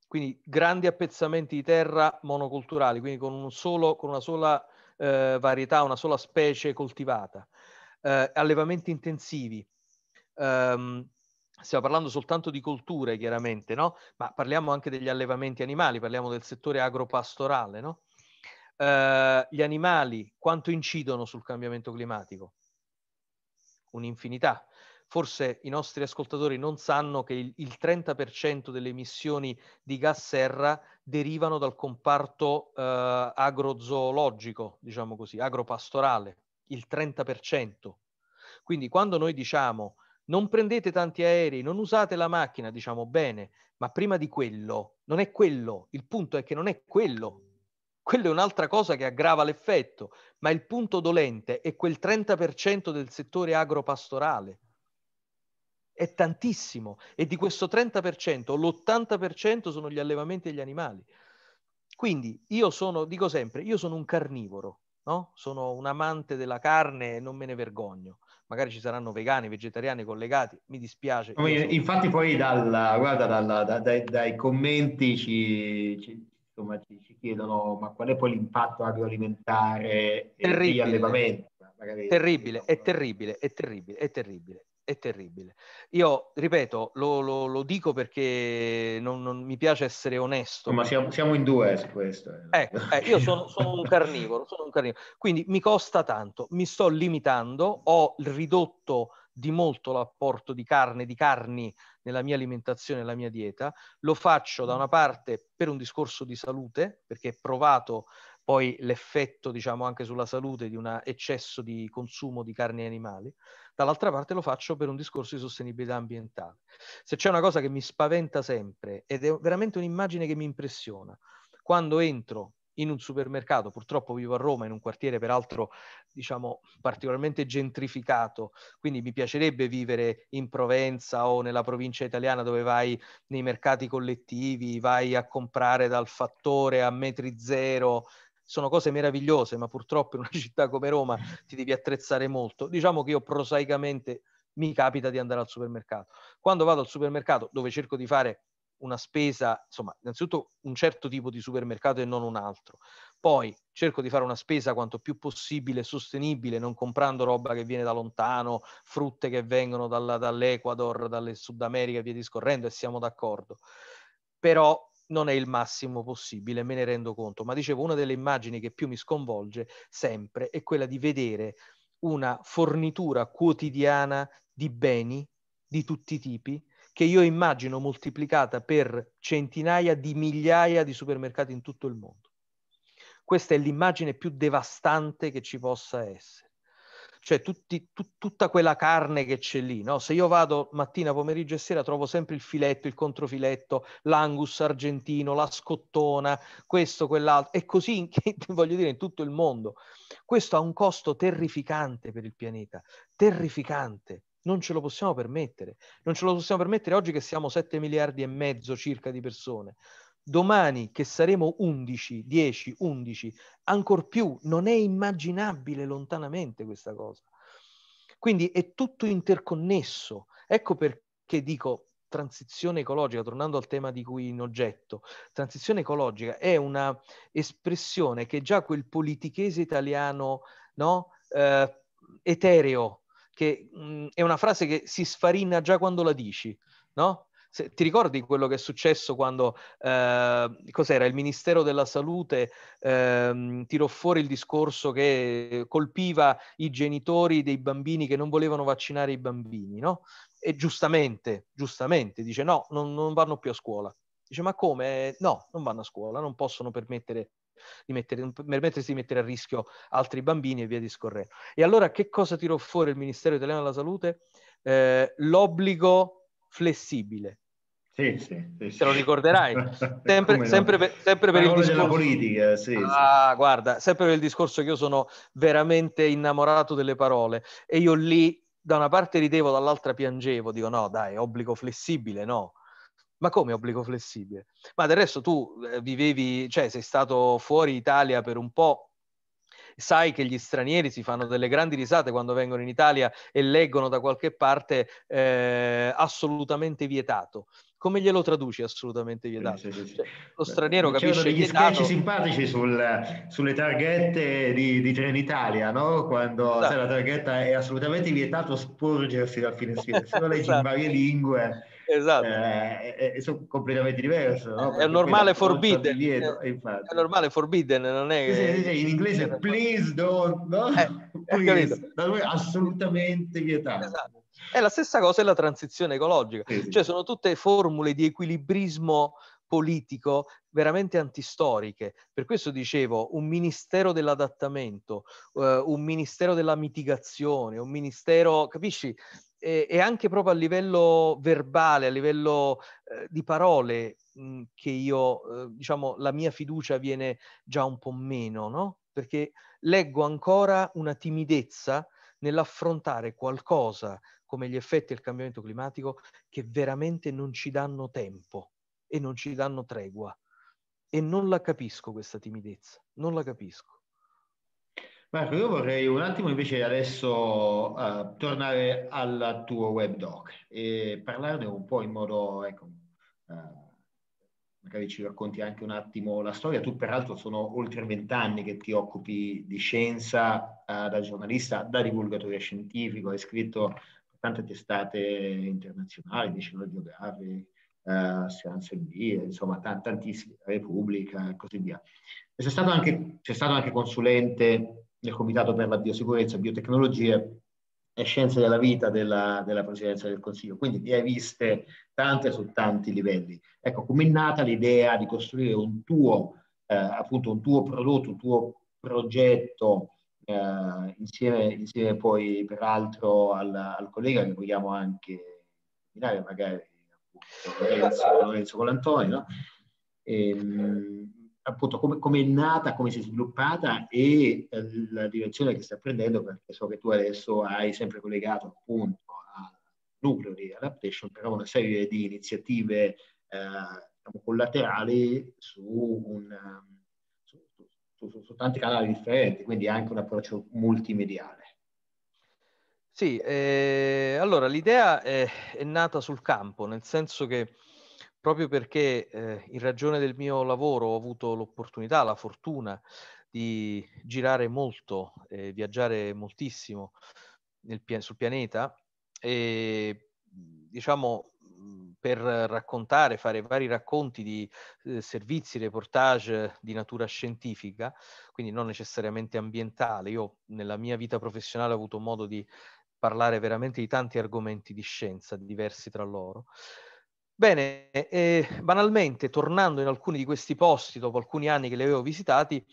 quindi grandi appezzamenti di terra monoculturali, quindi con, un solo, con una sola eh, varietà, una sola specie coltivata, eh, allevamenti intensivi. Um, stiamo parlando soltanto di colture, chiaramente, no? ma parliamo anche degli allevamenti animali, parliamo del settore agropastorale. No? Uh, gli animali quanto incidono sul cambiamento climatico? Un'infinità. Forse i nostri ascoltatori non sanno che il, il 30% delle emissioni di gas serra derivano dal comparto uh, agrozoologico, diciamo così, agropastorale il 30%. Quindi quando noi diciamo non prendete tanti aerei, non usate la macchina, diciamo bene, ma prima di quello, non è quello, il punto è che non è quello. Quello è un'altra cosa che aggrava l'effetto, ma il punto dolente è quel 30% del settore agropastorale. È tantissimo e di questo 30% l'80% sono gli allevamenti degli animali. Quindi io sono, dico sempre, io sono un carnivoro, no? Sono un amante della carne e non me ne vergogno. Magari ci saranno vegani, vegetariani collegati, mi dispiace. Infatti poi dalla, guarda,
dalla, da, dai, dai, commenti ci, ci, insomma, ci, ci, chiedono ma qual è poi l'impatto agroalimentare e di allevamento?
Magari, terribile, è terribile, è terribile, è terribile è terribile. Io, ripeto, lo, lo, lo dico perché non, non, mi piace essere onesto. Ma siamo, siamo in due su questo. Eh. eh, eh, io sono, sono, un carnivoro, sono un carnivoro, quindi mi costa tanto, mi sto limitando, ho ridotto di molto l'apporto di carne, di carni nella mia alimentazione, nella mia dieta. Lo faccio da una parte per un discorso di salute, perché è provato poi l'effetto diciamo anche sulla salute di un eccesso di consumo di carne animali, dall'altra parte lo faccio per un discorso di sostenibilità ambientale. Se c'è una cosa che mi spaventa sempre ed è veramente un'immagine che mi impressiona, quando entro in un supermercato, purtroppo vivo a Roma in un quartiere peraltro diciamo particolarmente gentrificato, quindi mi piacerebbe vivere in Provenza o nella provincia italiana dove vai nei mercati collettivi, vai a comprare dal fattore a metri zero sono cose meravigliose, ma purtroppo in una città come Roma ti devi attrezzare molto. Diciamo che io prosaicamente mi capita di andare al supermercato. Quando vado al supermercato, dove cerco di fare una spesa, insomma, innanzitutto un certo tipo di supermercato e non un altro. Poi cerco di fare una spesa quanto più possibile sostenibile, non comprando roba che viene da lontano, frutte che vengono dalla, dall'Ecuador, dalle Sud America e via discorrendo, e siamo d'accordo. Però non è il massimo possibile, me ne rendo conto, ma dicevo, una delle immagini che più mi sconvolge sempre è quella di vedere una fornitura quotidiana di beni di tutti i tipi che io immagino moltiplicata per centinaia di migliaia di supermercati in tutto il mondo. Questa è l'immagine più devastante che ci possa essere cioè tutti, tut, tutta quella carne che c'è lì, no? Se io vado mattina, pomeriggio e sera trovo sempre il filetto, il controfiletto, l'angus argentino, la scottona, questo, quell'altro, e così, in, voglio dire, in tutto il mondo. Questo ha un costo terrificante per il pianeta, terrificante. Non ce lo possiamo permettere. Non ce lo possiamo permettere oggi che siamo 7 miliardi e mezzo circa di persone domani che saremo 11, 10, 11, ancor più, non è immaginabile lontanamente questa cosa. Quindi è tutto interconnesso. Ecco perché dico transizione ecologica, tornando al tema di cui in oggetto, transizione ecologica è una espressione che già quel politichese italiano no, eh, etereo, che mh, mm, è una frase che si sfarina già quando la dici, no? Se, ti ricordi quello che è successo quando, eh, cos'era, il Ministero della Salute eh, tirò fuori il discorso che colpiva i genitori dei bambini che non volevano vaccinare i bambini, no? E giustamente, giustamente, dice no, non, non vanno più a scuola. Dice ma come? No, non vanno a scuola, non possono permettere di mettere, permettersi di mettere a rischio altri bambini e via discorrendo. E allora che cosa tirò fuori il Ministero italiano della Salute? Eh, l'obbligo flessibile, sì, sì, sì, Te lo ricorderai. Sempre, no? sempre, per, sempre per il discorso... della politica, sì, ah, sì. guarda, sempre per il discorso che io sono veramente innamorato delle parole e io lì da una parte ridevo, dall'altra piangevo, dico no dai, obbligo flessibile, no. Ma come obbligo flessibile? Ma del resto tu eh, vivevi, cioè sei stato fuori Italia per un po', sai che gli stranieri si fanno delle grandi risate quando vengono in Italia e leggono da qualche parte eh, assolutamente vietato come glielo traduci assolutamente vietato? Sì, sì, sì. Cioè, lo straniero Beh, diciamo capisce gli vietato... sketch simpatici sul, sulle targhette di, di
Trenitalia, no? Quando esatto. la targhetta è assolutamente vietato sporgersi dal finestrino, se lo leggi esatto. in varie lingue esatto. Eh, eh, sono completamente diverse. No? È normale forbidden. Lieto, è,
normale forbidden, non è che... Sì, sì, in inglese please don't, no? Eh, eh please. Da lui assolutamente vietato. Esatto. È la stessa cosa è la transizione ecologica, sì, sì. cioè sono tutte formule di equilibrismo politico veramente antistoriche. Per questo dicevo un ministero dell'adattamento, uh, un ministero della mitigazione, un ministero, capisci? E, e anche proprio a livello verbale, a livello uh, di parole, mh, mm, che io, uh, diciamo, la mia fiducia viene già un po' meno, no? Perché leggo ancora una timidezza nell'affrontare qualcosa come gli effetti del cambiamento climatico che veramente non ci danno tempo e non ci danno tregua. E non la capisco questa timidezza, non la capisco. Marco, io vorrei un
attimo invece adesso uh, tornare al tuo webdoc e parlarne un po' in modo, ecco, uh, magari ci racconti anche un attimo la storia. Tu peraltro sono oltre vent'anni che ti occupi di scienza uh, da giornalista, da divulgatore scientifico, hai scritto tante testate internazionali, Dicinorio Gavi, eh, Scienze B, insomma t- tantissime, Repubblica e così via. E stato anche, c'è stato anche consulente nel Comitato per la Biosicurezza, Biotecnologie e Scienze della Vita della, della Presidenza del Consiglio, quindi ne hai viste tante su tanti livelli. Ecco, com'è nata l'idea di costruire un tuo, eh, appunto un tuo prodotto, un tuo progetto eh, insieme, insieme, poi peraltro al, al collega che vogliamo anche nominare magari appunto, Lorenzo, con l'Antonio ehm, appunto come, come, è nata, come si è sviluppata e eh, la direzione che sta prendendo, perché so che tu adesso hai sempre collegato appunto al nucleo di Adaptation, però una serie di iniziative eh, diciamo, collaterali su un su, su, su tanti canali differenti, quindi anche un approccio multimediale.
Sì, eh, allora l'idea è, è, nata sul campo, nel senso che proprio perché eh, in ragione del mio lavoro ho avuto l'opportunità, la fortuna di girare molto, eh, viaggiare moltissimo nel, sul pianeta e diciamo per raccontare, fare vari racconti di eh, servizi, reportage di natura scientifica, quindi non necessariamente ambientale. Io nella mia vita professionale ho avuto modo di parlare veramente di tanti argomenti di scienza diversi tra loro. Bene, eh, banalmente, tornando in alcuni di questi posti, dopo alcuni anni che li avevo visitati,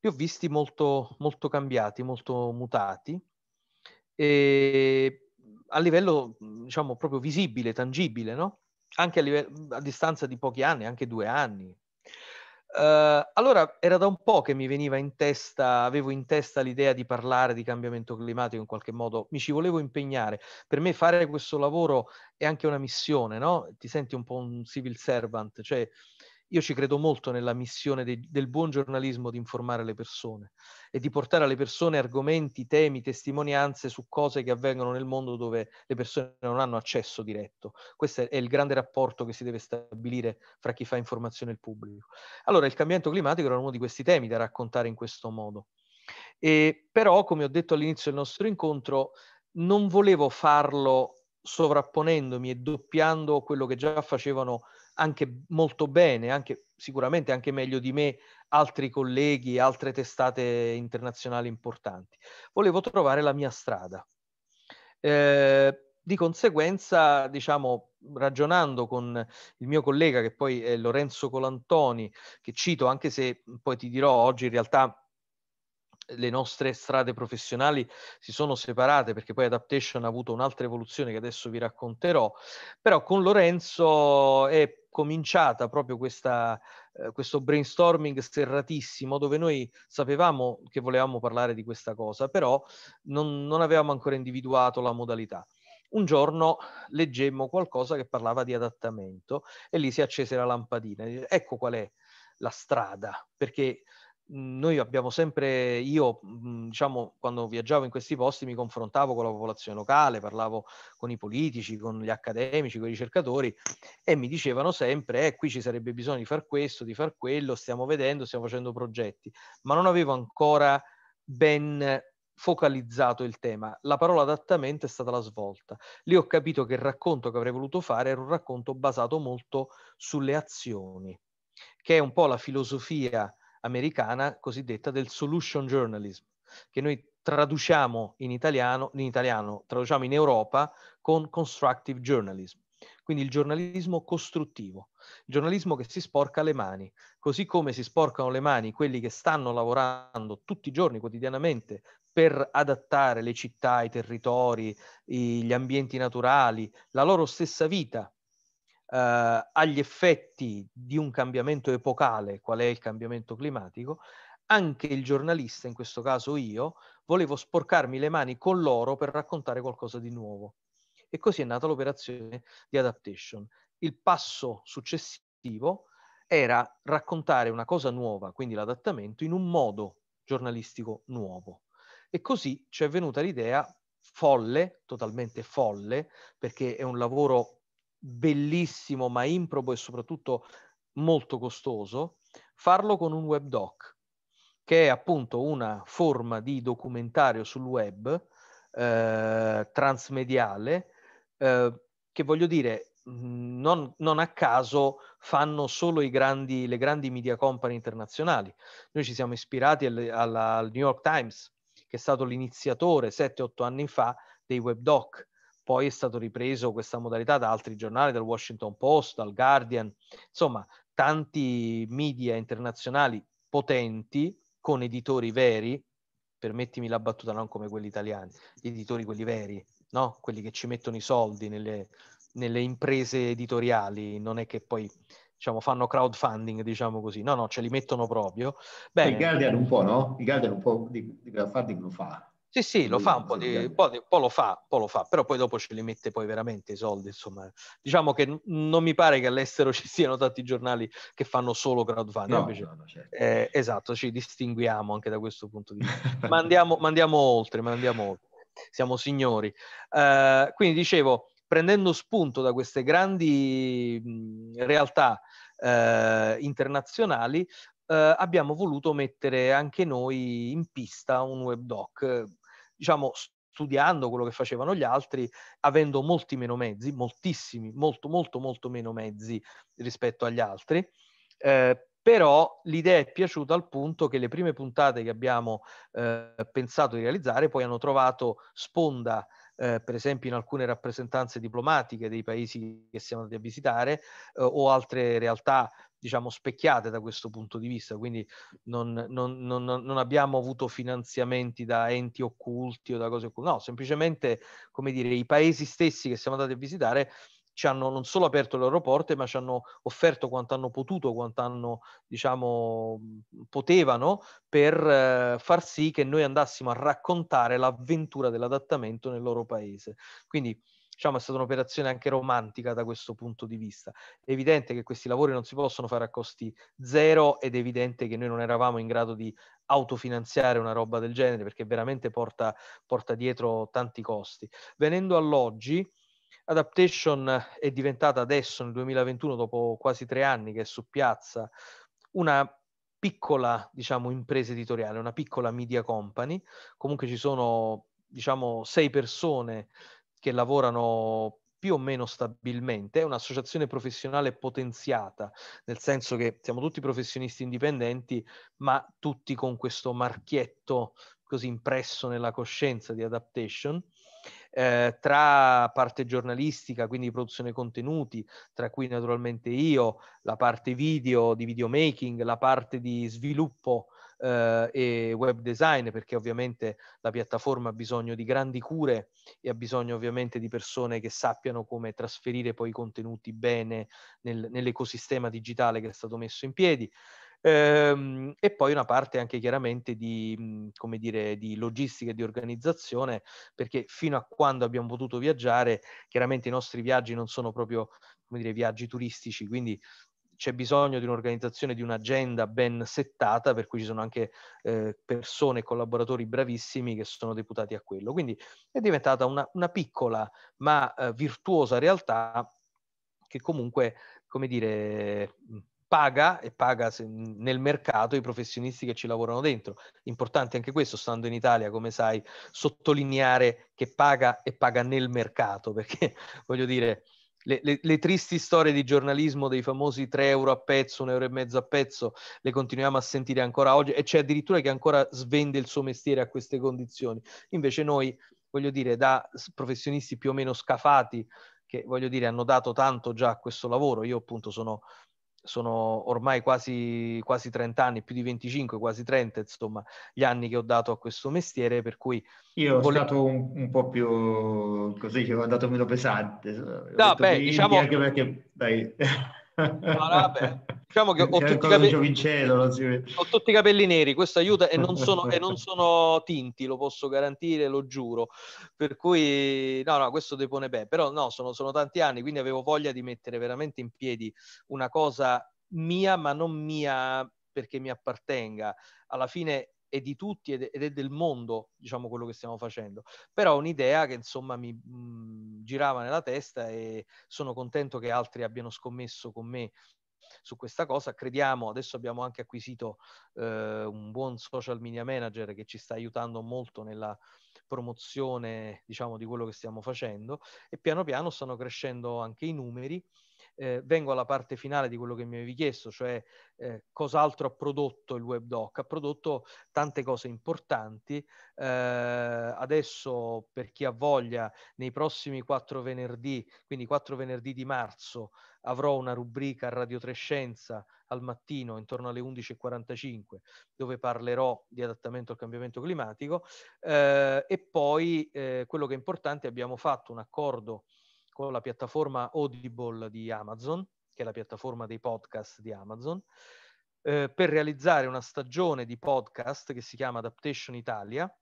li ho visti molto, molto cambiati, molto mutati. E a livello diciamo proprio visibile, tangibile, no? anche a, livello, a distanza di pochi anni, anche due anni. Uh, allora era da un po' che mi veniva in testa, avevo in testa l'idea di parlare di cambiamento climatico in qualche modo, mi ci volevo impegnare. Per me fare questo lavoro è anche una missione, no? Ti senti un po' un civil servant, cioè io ci credo molto nella missione de, del buon giornalismo di informare le persone e di portare alle persone argomenti, temi, testimonianze su cose che avvengono nel mondo dove le persone non hanno accesso diretto. Questo è il grande rapporto che si deve stabilire fra chi fa informazione e il pubblico. Allora il cambiamento climatico era uno di questi temi da raccontare in questo modo. E, però, come ho detto all'inizio del nostro incontro, non volevo farlo sovrapponendomi e doppiando quello che già facevano anche molto bene, anche, sicuramente anche meglio di me, altri colleghi, altre testate internazionali importanti. Volevo trovare la mia strada. Eh, di conseguenza, diciamo, ragionando con il mio collega, che poi è Lorenzo Colantoni, che cito, anche se poi ti dirò oggi in realtà le nostre strade professionali si sono separate perché poi Adaptation ha avuto un'altra evoluzione che adesso vi racconterò, però con Lorenzo è cominciata proprio questa, eh, questo brainstorming serratissimo dove noi sapevamo che volevamo parlare di questa cosa, però non, non avevamo ancora individuato la modalità. Un giorno leggemmo qualcosa che parlava di adattamento e lì si accese la lampadina. Ecco qual è la strada, perché Mhmm, noi abbiamo sempre, io mhmm, diciamo quando viaggiavo in questi posti mi confrontavo con la popolazione locale, parlavo con i politici, con gli accademici, con i ricercatori e mi dicevano sempre eh, qui ci sarebbe bisogno di far questo, di far quello, stiamo vedendo, stiamo facendo progetti, ma non avevo ancora ben focalizzato il tema. La parola adattamento è stata la svolta. Lì ho capito che il racconto che avrei voluto fare era un racconto basato molto sulle azioni, che è un po' la filosofia americana cosiddetta del solution journalism, che noi traduciamo in italiano, in italiano traduciamo in Europa con constructive journalism quindi il giornalismo costruttivo, il giornalismo che si sporca le mani, così come si sporcano le mani quelli che stanno lavorando tutti i giorni quotidianamente per adattare le città, i territori, gli ambienti naturali, la loro stessa vita eh, agli effetti di un cambiamento epocale, qual è il cambiamento climatico, anche il giornalista, in questo caso io, volevo sporcarmi le mani con loro per raccontare qualcosa di nuovo. E così è nata l'operazione di adaptation. Il passo successivo era raccontare una cosa nuova, quindi l'adattamento, in un modo giornalistico nuovo. E così ci è venuta l'idea folle, totalmente folle, perché è un lavoro bellissimo ma improbo e soprattutto molto costoso, farlo con un webdoc, che è appunto una forma di documentario sul web eh, transmediale eh, che voglio dire mm, non, non, a caso fanno solo grandi, le grandi media company internazionali. Noi ci siamo ispirati al, alla, al New York Times, che è stato l'iniziatore 7-8 anni fa dei webdoc poi è stato ripreso questa modalità da altri giornali, dal Washington Post, dal Guardian, insomma tanti media internazionali potenti con editori veri, permettimi la battuta non come quelli italiani, gli editori quelli veri, no? quelli che ci mettono i soldi nelle, nelle imprese editoriali, non è che poi diciamo, fanno crowdfunding, diciamo così, no, no, ce li mettono proprio. Bene. Il Guardian un po', no? Il Guardian un po' di, di crowdfunding lo fa. Sì, sì, lo fa un po', di, po di, po', lo fa, po' lo fa, però poi dopo ce li mette poi veramente i soldi, insomma. Diciamo che non mi pare che all'estero ci siano tanti giornali che fanno solo crowdfunding. No, invece, no, certo. eh, esatto, ci distinguiamo anche da questo punto di vista. ma, andiamo, ma andiamo oltre, ma andiamo oltre. Siamo signori. Uh, quindi dicevo, prendendo spunto da queste grandi mh, realtà eh, internazionali, eh, abbiamo voluto mettere anche noi in pista un webdoc diciamo, studiando quello che facevano gli altri, avendo molti meno mezzi, moltissimi, molto, molto, molto meno mezzi rispetto agli altri. Eh, però l'idea è piaciuta al punto che le prime puntate che abbiamo eh, pensato di realizzare poi hanno trovato sponda, eh, per esempio in alcune rappresentanze diplomatiche dei paesi che siamo andati a visitare eh, o altre realtà diciamo, specchiate da questo punto di vista, quindi non, non, non, non, abbiamo avuto finanziamenti da enti occulti o da cose occulte, no, semplicemente, come dire, i paesi stessi che siamo andati a visitare ci hanno non solo aperto le loro porte, ma ci hanno offerto quanto hanno potuto, quanto hanno, diciamo, potevano per eh, far sì che noi andassimo a raccontare l'avventura dell'adattamento nel loro paese. Quindi diciamo, è stata un'operazione anche romantica da questo punto di vista. È evidente che questi lavori non si possono fare a costi zero ed è evidente che noi non eravamo in grado di autofinanziare una roba del genere perché veramente porta, porta dietro tanti costi. Venendo all'oggi, Adaptation è diventata adesso nel 2021, dopo quasi tre anni che è su piazza, una piccola diciamo, impresa editoriale, una piccola media company. Comunque ci sono diciamo sei persone che lavorano più o meno stabilmente, è un'associazione professionale potenziata, nel senso che siamo tutti professionisti indipendenti, ma tutti con questo marchietto così impresso nella coscienza di adaptation. Eh, tra parte giornalistica, quindi produzione contenuti, tra cui naturalmente io, la parte video di videomaking, la parte di sviluppo eh, e web design, perché ovviamente la piattaforma ha bisogno di grandi cure e ha bisogno ovviamente di persone che sappiano come trasferire poi i contenuti bene nel, nell'ecosistema digitale che è stato messo in piedi. Ehm, e poi una parte anche chiaramente di, mm, come dire, di logistica e di organizzazione, perché fino a quando abbiamo potuto viaggiare, chiaramente i nostri viaggi non sono proprio come dire, viaggi turistici, quindi c'è bisogno di un'organizzazione, di un'agenda ben settata, per cui ci sono anche eh, persone, collaboratori bravissimi che sono deputati a quello. Quindi è diventata una, una piccola ma eh, virtuosa realtà che comunque, come dire, paga e paga nel mercato i professionisti che ci lavorano dentro. Importante anche questo, stando in Italia, come sai, sottolineare che paga e paga nel mercato, perché voglio dire, le, le, le, tristi storie di giornalismo dei famosi 3 euro a pezzo, 1 euro e mezzo a pezzo, le continuiamo a sentire ancora oggi e c'è addirittura che ancora svende il suo mestiere a queste condizioni. Invece noi, voglio dire, da professionisti più o meno scafati, che voglio dire hanno dato tanto già a questo lavoro, io appunto sono sono ormai quasi, quasi 30 anni, più di 25, quasi 30, insomma, gli anni che ho dato a questo mestiere, per cui... Io ho volevo... stato
un, un, po' più, così, ci ho andato meno pesante. No, beh, diciamo... Anche perché, dai...
Ah, diciamo che ho tutti, capelli...
ho
tutti, i capelli neri, questo aiuta e non, sono, e non, sono, tinti, lo posso garantire, lo giuro. Per cui, no, no, questo depone bene, però no, sono, sono tanti anni, quindi avevo voglia di mettere veramente in piedi una cosa mia, ma non mia perché mi appartenga. Alla fine è di tutti ed è del mondo, diciamo, quello che stiamo facendo. Però un'idea che insomma mi mh, mm, girava nella testa e sono contento che altri abbiano scommesso con me su questa cosa. Crediamo, adesso abbiamo anche acquisito eh, un buon social media manager che ci sta aiutando molto nella promozione, diciamo, di quello che stiamo facendo e piano piano stanno crescendo anche i numeri eh, vengo alla parte finale di quello che mi avevi chiesto, cioè eh, cos'altro ha prodotto il WebDoc. Ha prodotto tante cose importanti. Eh, adesso, per chi ha voglia, nei prossimi quattro venerdì, quindi quattro venerdì di marzo, avrò una rubrica a Radio Trescenza al mattino intorno alle 11.45 dove parlerò di adattamento al cambiamento climatico eh, e poi eh, quello che è importante abbiamo fatto un accordo con la piattaforma Audible di Amazon, che è la piattaforma dei podcast di Amazon, eh, per realizzare una stagione di podcast che si chiama Adaptation Italia,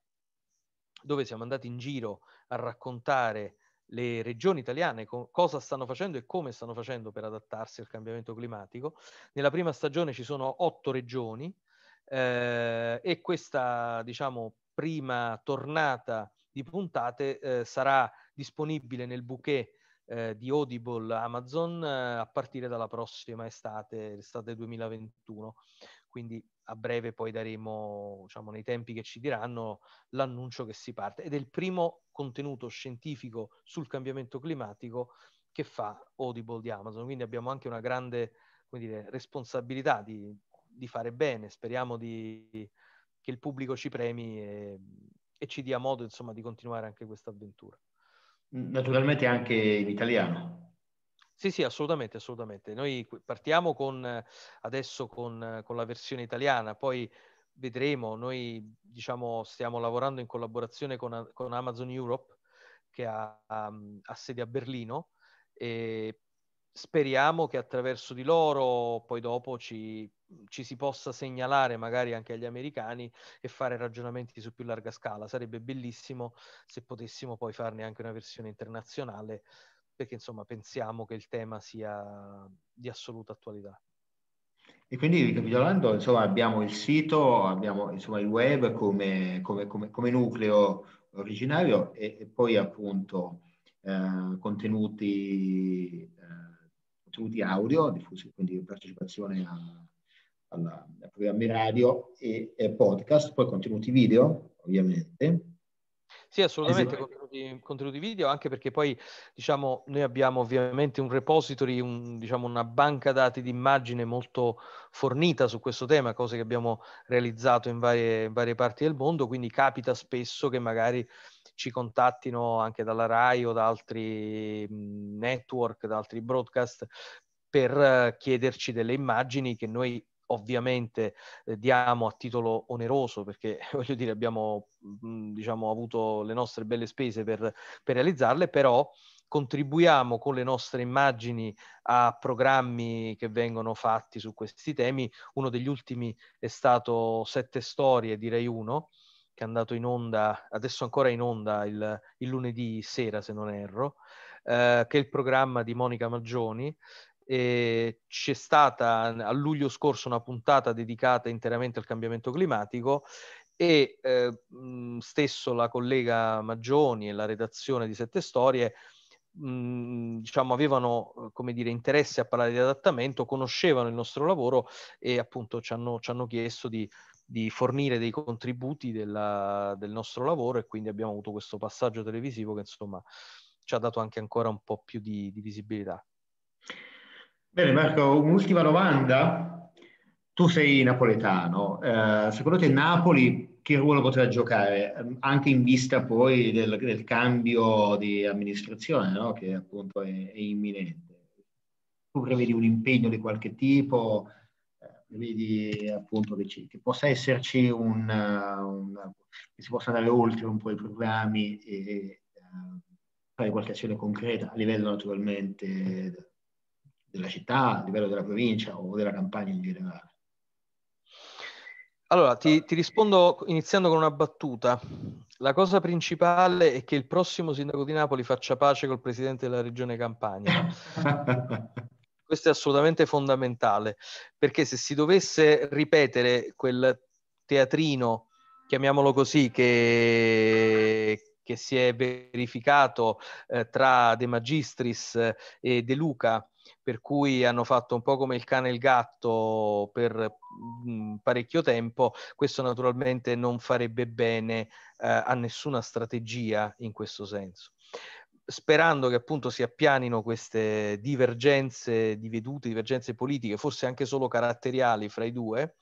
dove siamo andati in giro a raccontare le regioni italiane co- cosa stanno facendo e come stanno facendo per adattarsi al cambiamento climatico. Nella prima stagione ci sono otto regioni eh, e questa, diciamo, prima tornata di puntate eh, sarà disponibile nel bouquet eh, di Audible Amazon eh, a partire dalla prossima estate, l'estate 2021. Quindi a breve poi daremo, diciamo, nei tempi che ci diranno, l'annuncio che si parte. Ed è il primo contenuto scientifico sul cambiamento climatico che fa Audible di Amazon. Quindi abbiamo anche una grande dire, responsabilità di, di, fare bene. Speriamo di, che il pubblico ci premi e, e ci dia modo insomma, di continuare anche questa avventura.
Naturalmente anche in italiano.
Sì, sì, assolutamente, assolutamente. Noi partiamo con, adesso con, con la versione italiana, poi vedremo, noi diciamo, stiamo lavorando in collaborazione con, con Amazon Europe che ha, ha, ha sede a Berlino e speriamo che attraverso di loro poi dopo ci, ci, si possa segnalare magari anche agli americani e fare ragionamenti su più larga scala. Sarebbe bellissimo se potessimo poi farne anche una versione internazionale, perché insomma pensiamo che il tema sia di assoluta attualità.
E quindi ricapitolando, insomma, abbiamo il sito, abbiamo insomma, il web come, come, come, come nucleo originario e, e poi appunto eh, contenuti eh, studi audio, diffusi quindi partecipazione a, alla, a programmi radio e, e, podcast, poi contenuti video, ovviamente.
Sì, assolutamente, esatto. contenuti, contenuti, video, anche perché poi, diciamo, noi abbiamo ovviamente un repository, un, diciamo, una banca dati di immagine molto fornita su questo tema, cose che abbiamo realizzato in varie, in varie parti del mondo, quindi capita spesso che magari ci contattino anche dalla RAI o da altri mm, network, da altri broadcast per eh, chiederci delle immagini che noi ovviamente eh, diamo a titolo oneroso perché voglio dire abbiamo mm, diciamo avuto le nostre belle spese per, per, realizzarle però contribuiamo con le nostre immagini a programmi che vengono fatti su questi temi uno degli ultimi è stato sette storie direi uno che è andato in onda, adesso ancora in onda il, il lunedì sera se non erro, eh, che è il programma di Monica Maggioni. E c'è stata a luglio scorso una puntata dedicata interamente al cambiamento climatico e eh, stesso la collega Maggioni e la redazione di Sette Storie mh, mhmm, diciamo, avevano uhm, come dire, interesse a parlare di adattamento, conoscevano il nostro lavoro e appunto ci hanno, ci hanno chiesto di, di fornire dei contributi della, del nostro lavoro e quindi abbiamo avuto questo passaggio televisivo che insomma ci ha dato anche ancora un po' più di, di visibilità.
Bene Marco, un'ultima domanda. Tu sei napoletano, eh, secondo te Napoli che ruolo potrà giocare, ehm, anche in vista poi del, del cambio di amministrazione no? che appunto è, è, imminente. Tu prevedi un impegno di qualche tipo, eh, prevedi appunto che, possa esserci un, un, che si possa andare oltre un po' i programmi e eh, fare qualche azione concreta a livello naturalmente
della città, a livello della provincia o della campagna in generale. Allora, ti, ti, rispondo iniziando con una battuta. La cosa principale è che il prossimo sindaco di Napoli faccia pace col presidente della regione Campania. Questo è assolutamente fondamentale, perché se si dovesse ripetere quel teatrino, chiamiamolo così, che, che si è verificato eh, tra De Magistris eh, e De Luca, per cui hanno fatto un po' come il cane e il gatto per mh, mm, parecchio tempo, questo naturalmente non farebbe bene eh, a nessuna strategia in questo senso. Sperando che appunto si appianino queste divergenze di vedute, divergenze politiche, forse anche solo caratteriali fra i due,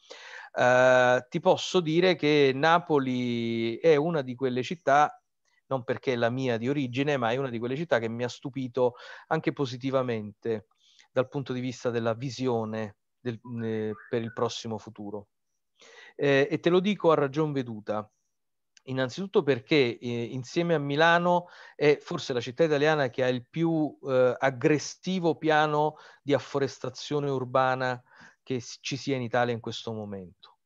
eh, ti posso dire che Napoli è una di quelle città non perché è la mia di origine, ma è una di quelle città che mi ha stupito anche positivamente dal punto di vista della visione del, eh, per il prossimo futuro. Eh, e te lo dico a ragion veduta, innanzitutto perché eh, insieme a Milano è forse la città italiana che ha il più eh, aggressivo piano di afforestazione urbana che ci sia in Italia in questo momento.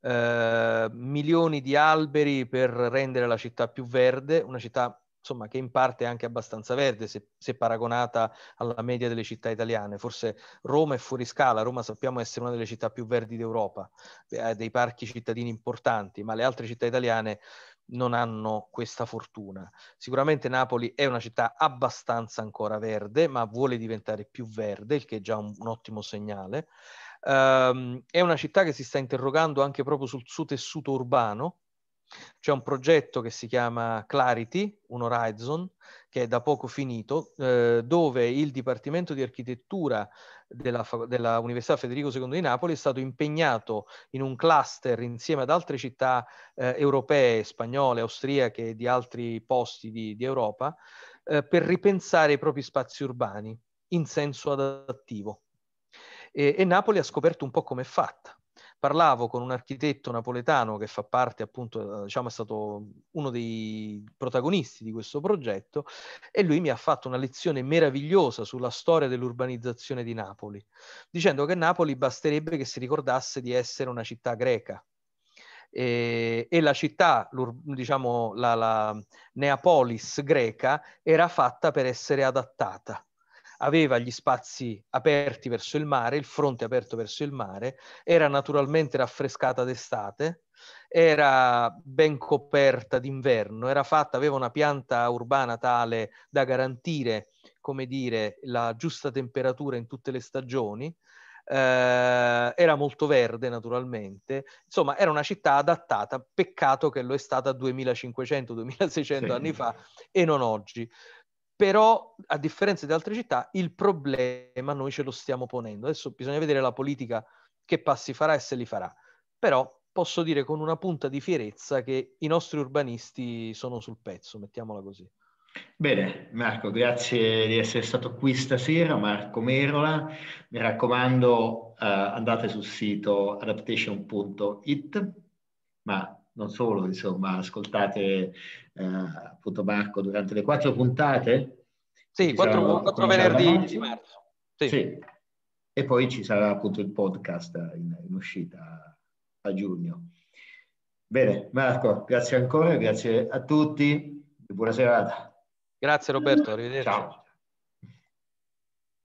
Eh, milioni di alberi per rendere la città più verde, una città insomma, che in parte è anche abbastanza verde se, se, paragonata alla media delle città italiane. Forse Roma è fuori scala, Roma sappiamo essere una delle città più verdi d'Europa, eh, ha dei parchi cittadini importanti, ma le altre città italiane non hanno questa fortuna. Sicuramente Napoli è una città abbastanza ancora verde, ma vuole diventare più verde, il che è già un, un ottimo segnale. Um, è una città che si sta interrogando anche proprio sul suo tessuto urbano, c'è un progetto che si chiama Clarity, un Horizon, che è da poco finito, eh, dove il Dipartimento di Architettura della, della, Università Federico II di Napoli è stato impegnato in un cluster insieme ad altre città eh, europee, spagnole, austriache e di altri posti di, di Europa eh, per ripensare i propri spazi urbani in senso adattivo. E, e Napoli ha scoperto un po' come è fatta parlavo con un architetto napoletano che fa parte appunto, eh, diciamo è stato uno dei protagonisti di questo progetto e lui mi ha fatto una lezione meravigliosa sulla storia dell'urbanizzazione di Napoli, dicendo che Napoli basterebbe che si ricordasse di essere una città greca, e, e, la città, diciamo la, la Neapolis greca, era fatta per essere adattata aveva gli spazi aperti verso il mare, il fronte aperto verso il mare, era naturalmente raffrescata d'estate, era ben coperta d'inverno, era fatta, aveva una pianta urbana tale da garantire, come dire, la giusta temperatura in tutte le stagioni, eh, era molto verde naturalmente, insomma era una città adattata, peccato che lo è stata 2500-2600 sì. anni fa e non oggi però a differenza di altre città il problema noi ce lo stiamo ponendo. Adesso bisogna vedere la politica che passi farà e se li farà, però posso dire con una punta di fierezza che i nostri urbanisti sono sul pezzo, mettiamola così.
Bene, Marco, grazie di essere stato qui stasera, Marco Merola. Mi raccomando, eh, andate sul sito adaptation.it, ma non solo, insomma, ascoltate eh, appunto Marco durante le quattro puntate. Sì, quattro, sarà, quattro venerdì di marzo. Sì. sì. E poi ci sarà appunto il podcast in, in uscita a giugno. Bene, Marco, grazie ancora, grazie a tutti
buona serata. Grazie Roberto, arrivederci. Ciao.